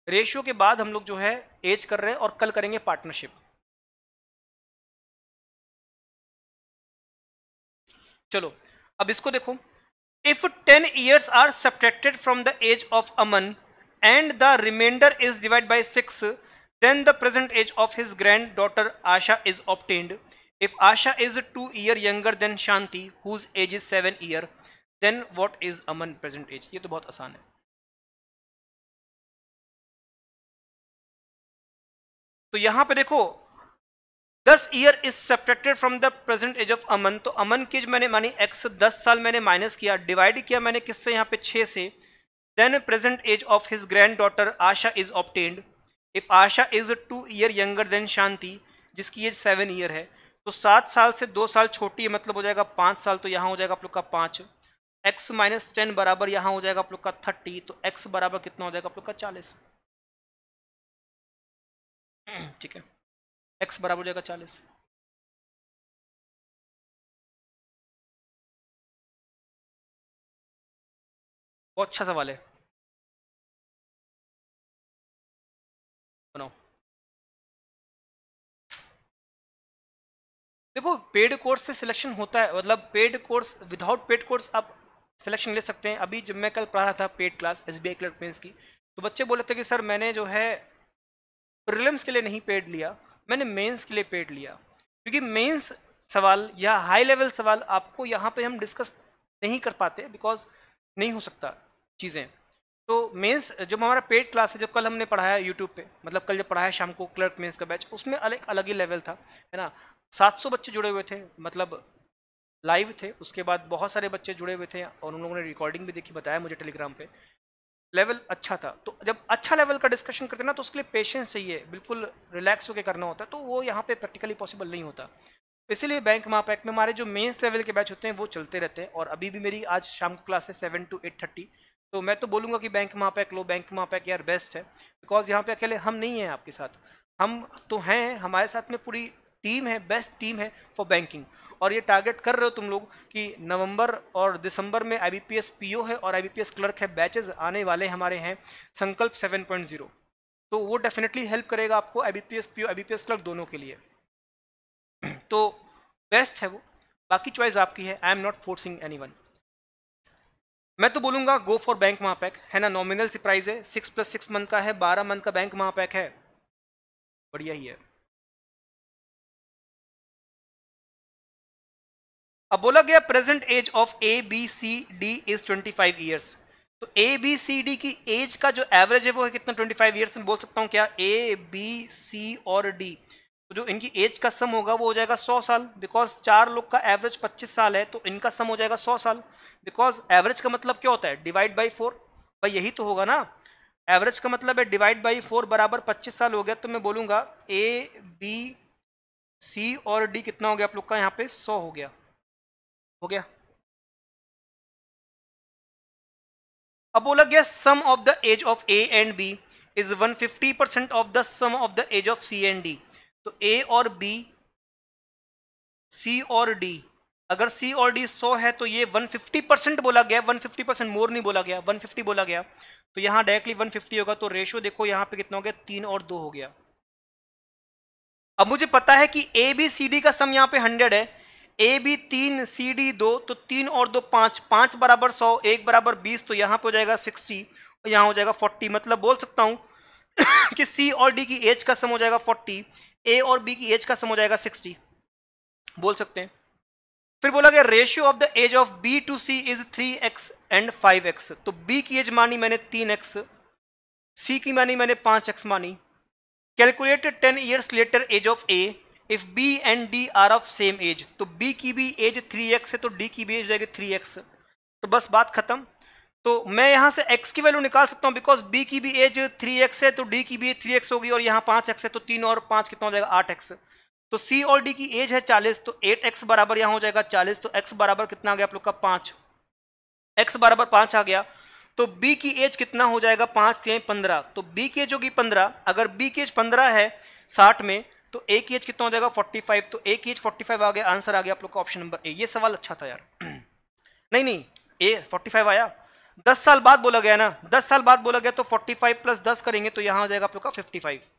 रेशो के बाद हम लोग जो है एज कर रहे हैं और कल करेंगे पार्टनरशिप चलो अब इसको देखो if ten years are subtracted from the age of Aman and the remainder is divide by six then the present age of his granddaughter Asha is If if Asha is two year younger than Shanti age is seven year then what is Aman present age ये तो बहुत आसान है तो यहां पे देखो दस year is separated from the present age of Aman तो अमन की जो मैंने मानी एक्स से दस साल मैंने माइनस किया डिवाइड किया मैंने किससे यहां पे छः से then present age of his granddaughter Asha is obtained if Asha is two year younger than Shanti जिसकी एज सेवन ईयर है तो सात साल से दो साल छोटी है मतलब हो जाएगा पांच साल तो यहां हो जाएगा आप लोग का पांच एक्स माइनस टेन बराबर यहाँ हो जाएगा आप लोग का थर्टी तो एक्स बराबर कितना हो जाएगा आप लोग का चालीस ठीक है एक्स बराबर हो जाएगा चालीस बहुत अच्छा सवाल है देखो पेड कोर्स से सिलेक्शन होता है मतलब paid course without paid course आप सिलेक्शन ले सकते हैं अभी जब मैं कल पढ़ा रहा था paid class S B I clerk mains की तो बच्चे बोले थे कि सर मैंने जो है प्रिलिम्स के लिए नहीं पेड लिया मैंने मेंस के लिए पेड लिया क्योंकि मेंस सवाल या हाई लेवल सवाल आपको यहाँ पे हम डिस्कस नहीं कर पाते बिकॉज नहीं हो सकता चीज़ें तो मेंस जो हमारा पेड क्लास है जो कल हमने पढ़ाया यूट्यूब पे मतलब कल जो पढ़ाया शाम को क्लर्क मेंस का बैच उसमें अलग अलग ही लेवल था है ना 700 बच्चे जुड़े हुए थे मतलब लाइव थे उसके बाद बहुत सारे बच्चे जुड़े हुए थे और उन लोगों ने रिकॉर्डिंग भी देखी बताया मुझे टेलीग्राम पे लेवल अच्छा था तो जब अच्छा लेवल का डिस्कशन करते ना तो उसके लिए पेशेंस चाहिए बिल्कुल रिलैक्स होकर करना होता है तो वो यहाँ पर प्रैक्टिकली पॉसिबल नहीं होता इसीलिए बैंक महापैक में हमारे जो मेन्स लेवल के बैच होते हैं वो चलते रहते हैं और अभी भी मेरी आज शाम को क्लास है सेवन टू एट थर्टी तो मैं तो बोलूँगा कि बैंक महापैक लो बैंक महापैक यार बेस्ट है बिकॉज यहाँ पे अकेले हम नहीं हैं आपके साथ हम तो हैं हमारे साथ में पूरी टीम है बेस्ट टीम है फॉर बैंकिंग और ये टारगेट कर रहे हो तुम लोग कि नवंबर और दिसंबर में आई पीओ है और आई क्लर्क है बैचेज आने वाले हमारे हैं संकल्प 7.0 तो वो डेफिनेटली हेल्प करेगा आपको आई पीओ आई क्लर्क दोनों के लिए तो बेस्ट है वो बाकी चॉइस आपकी है I am not forcing any मैं तो बोलूंगा गो फॉर बैंक महापैक है ना नॉमिनल सी प्राइस है सिक्स प्लस सिक्स मंथ का है बारह मंथ का बैंक महापैक है बढ़िया ही है अब बोला गया present age of A B C D is 25 years तो ए बी सी डी की एज का जो एवरेज है वो है कितना 25 ईयर्स में बोल सकता हूँ क्या ए बी सी और डी तो जो इनकी एज का सम होगा वो हो जाएगा 100 साल बिकॉज चार लोग का एवरेज 25 साल है तो इनका सम हो जाएगा 100 साल बिकॉज एवरेज का मतलब क्या होता है डिवाइड बाई फोर भाई यही तो होगा ना एवरेज का मतलब है डिवाइड बाई फोर बराबर पच्चीस साल हो गया तो मैं बोलूँगा ए बी सी और डी कितना हो गया आप लोग का यहाँ पे सौ हो गया हो गया अब बोला गया sum of the age of A and B is 150 percent of the sum of the age of C and D तो ए और बी सी और डी अगर सी और डी 100 है तो ये 150 परसेंट बोला गया 150 परसेंट मोर नहीं बोला गया 150 बोला गया तो यहां डायरेक्टली 150 होगा तो रेशियो देखो यहां पे कितना हो गया तीन और दो हो गया अब मुझे पता है कि ए बी सी डी का सम यहां पे 100 है ए बी तीन सी डी दो तो तीन और दो पाँच पाँच बराबर सौ एक बराबर बीस तो यहाँ पे हो जाएगा सिक्सटी और यहाँ हो जाएगा फोर्टी मतलब बोल सकता हूँ कि सी और डी की एज का सम हो जाएगा फोर्टी ए और बी की एज का सम हो जाएगा सिक्सटी बोल सकते हैं फिर बोला गया ratio of the age of B to C is three x and five x तो बी की एज मानी मैंने तीन एक्स सी की मानी मैंने पाँच एक्स मानी calculated ten years later age of A if B and D are of same age तो बी की भी एज थ्री एक्स है तो डी की भी एज जाएगी थ्री एक्स तो बस बात खत्म तो मैं यहां से एक्स की वैल्यू निकाल सकता हूं बिकॉज बी की भी एज थ्री एक्स है तो डी की भी एज थ्री एक्स होगी और यहां पांच एक्स है तो तीन और पांच कितना हो जाएगा आठ एक्स तो सी और डी की एज है चालीस तो एट एक्स बराबर यहां हो जाएगा चालीस तो एक्स बराबर कितना आ गया आप लोग का पांच एक्स बराबर पांच आ गया तो बी की एज कितना हो जाएगा पांच थे पंद्रह तो बी की एज होगी पंद्रह अगर बी की एज पंद्रह है साठ में तो ए की एज कितना हो जाएगा 45 तो ए की एज 45 आ गया आंसर आ गया आप लोग का ऑप्शन नंबर ए ये सवाल अच्छा था यार नहीं नहीं ए 45 आया 10 साल बाद बोला गया ना 10 साल बाद बोला गया तो 45 फाइव प्लस दस करेंगे तो यहां हो जाएगा आप लोग का 55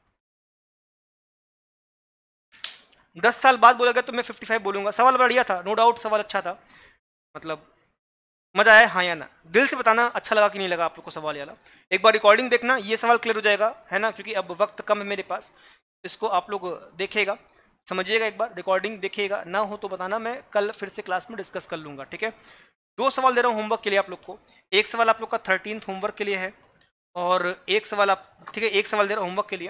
10 साल बाद बोला गया तो मैं 55 फाइव बोलूंगा सवाल बढ़िया था नो डाउट सवाल अच्छा था मतलब मजा आया हाँ या ना दिल से बताना अच्छा लगा कि नहीं लगा आप लोग को सवाल याला एक बार रिकॉर्डिंग देखना ये सवाल क्लियर हो जाएगा है ना क्योंकि अब वक्त कम है मेरे पास इसको आप लोग देखेगा समझिएगा एक बार रिकॉर्डिंग देखिएगा ना हो तो बताना मैं कल फिर से क्लास में डिस्कस कर लूँगा ठीक है दो सवाल दे रहा हूँ होमवर्क के लिए आप लोग को एक सवाल आप लोग का थर्टीन होमवर्क के लिए है और एक सवाल आप ठीक है एक सवाल दे रहा हूँ होमवर्क के लिए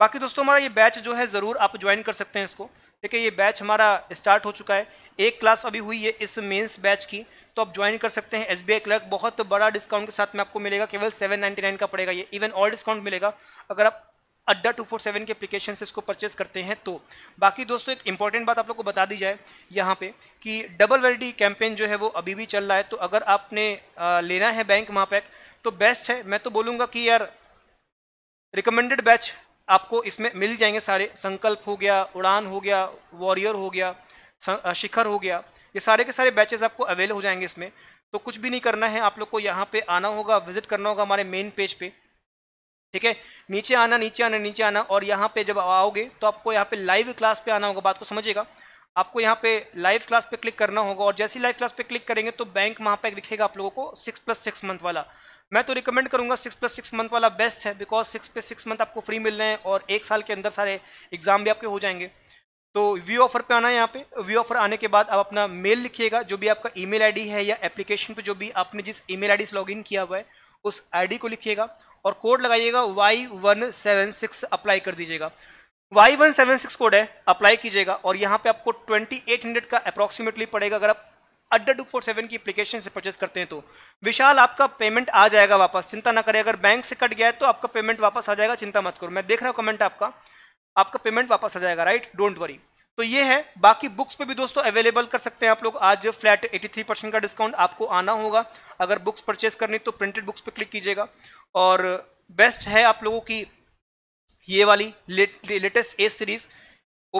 बाकी दोस्तों हमारा ये बैच जो है ज़रूर आप ज्वाइन कर सकते हैं इसको ठीक है ये बैच हमारा स्टार्ट हो चुका है एक क्लास अभी हुई है इस मेंस बैच की तो आप ज्वाइन कर सकते हैं एस बी क्लर्क बहुत बड़ा डिस्काउंट के साथ में आपको मिलेगा केवल सेवन नाइन्टी नाइन का पड़ेगा ये इवन और डिस्काउंट मिलेगा अगर आप अड्डा 247 के एप्लीकेशन से इसको परचेस करते हैं तो बाकी दोस्तों एक इंपॉर्टेंट बात आप लोग को बता दी जाए यहाँ पे कि डबल वेलिडिटी कैंपेन जो है वो अभी भी चल रहा है तो अगर आपने लेना है बैंक वहाँ पैक तो बेस्ट है मैं तो बोलूँगा कि यार रिकमेंडेड बैच आपको इसमें मिल जाएंगे सारे संकल्प हो गया उड़ान हो गया वॉरियर हो गया शिखर हो गया ये सारे के सारे बैचेस आपको अवेल हो जाएंगे इसमें तो कुछ भी नहीं करना है आप लोग को यहाँ पे आना होगा विजिट करना होगा हमारे मेन पेज पे ठीक है नीचे आना नीचे आना नीचे आना और यहाँ पे जब आओगे तो आपको यहाँ पे लाइव क्लास पे आना होगा बात को समझिएगा आपको यहाँ पे लाइव क्लास पे क्लिक करना होगा और जैसे लाइव क्लास पे क्लिक करेंगे तो बैंक वहाँ पे दिखेगा आप लोगों को सिक्स प्लस सिक्स मंथ वाला मैं तो रिकमेंड करूँगा सिक्स प्लस सिक्स मंथ वाला बेस्ट है because six plus six month आपको फ्री मिल रहे हैं और एक साल के अंदर सारे एग्जाम भी आपके हो जाएंगे तो व्यू ऑफर पे आना है यहाँ पे व्यू ऑफर आने के बाद आप अपना मेल लिखिएगा जो भी आपका ईमेल आईडी है या एप्लीकेशन पे जो भी आपने जिस ईमेल आईडी से लॉगिन किया हुआ है उस आईडी को लिखिएगा और कोड लगाइएगा Y one seven six apply कर दीजिएगा Y one seven six code है अप्लाई कीजिएगा और यहाँ पे आपको ट्वेंटी एट हंड्रेड का अप्रॉक्सीमेटली पड़ेगा अगर आप अड्डा टू फोर सेवन की अप्लीकेशन से परचेज करते हैं तो विशाल आपका पेमेंट आ जाएगा वापस चिंता ना करें अगर बैंक से कट गया है तो आपका पेमेंट वापस आ जाएगा चिंता मत करो मैं देख रहा हूँ कमेंट आपका आपका पेमेंट वापस आ जाएगा राइट डोंट वरी तो ये है बाकी बुक्स पे भी दोस्तों अवेलेबल कर सकते हैं आप लोग आज फ्लैट 83 परसेंट का डिस्काउंट आपको आना होगा अगर बुक्स परचेज करनी तो प्रिंटेड बुक्स पे क्लिक कीजिएगा और बेस्ट है आप लोगों की ये वाली ले, लेटेस्ट ए सीरीज़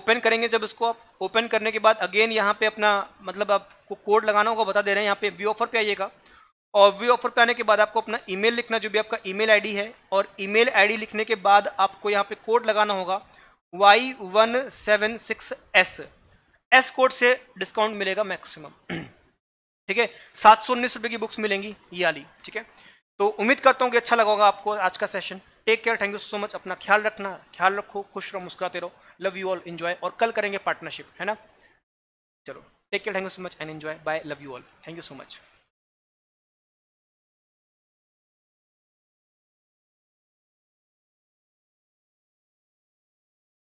ओपन करेंगे जब इसको आप ओपन करने के बाद अगेन यहाँ पे अपना मतलब आपको कोड लगाना होगा बता दे रहे हैं यहाँ पे व्यू ऑफर पे आइएगा और व्यू ऑफर पे आने के बाद आपको अपना ईमेल लिखना जो भी आपका ईमेल आईडी है और ईमेल आईडी लिखने के बाद आपको यहाँ पे कोड लगाना होगा Y one seven six S S code से डिस्काउंट मिलेगा मैक्सिमम ठीक है सात सौ उन्नीस रुपये की बुक्स मिलेंगी ये वाली ठीक है तो उम्मीद करता हूँ कि अच्छा लगा होगा आपको आज का session take care thank you so much अपना ख्याल रखना ख्याल रखो खुश रहो मुस्कुराते रहो लव यू ऑल इन्जॉय और कल करेंगे पार्टनरशिप है ना चलो take care thank you so much and enjoy bye love you all thank you so much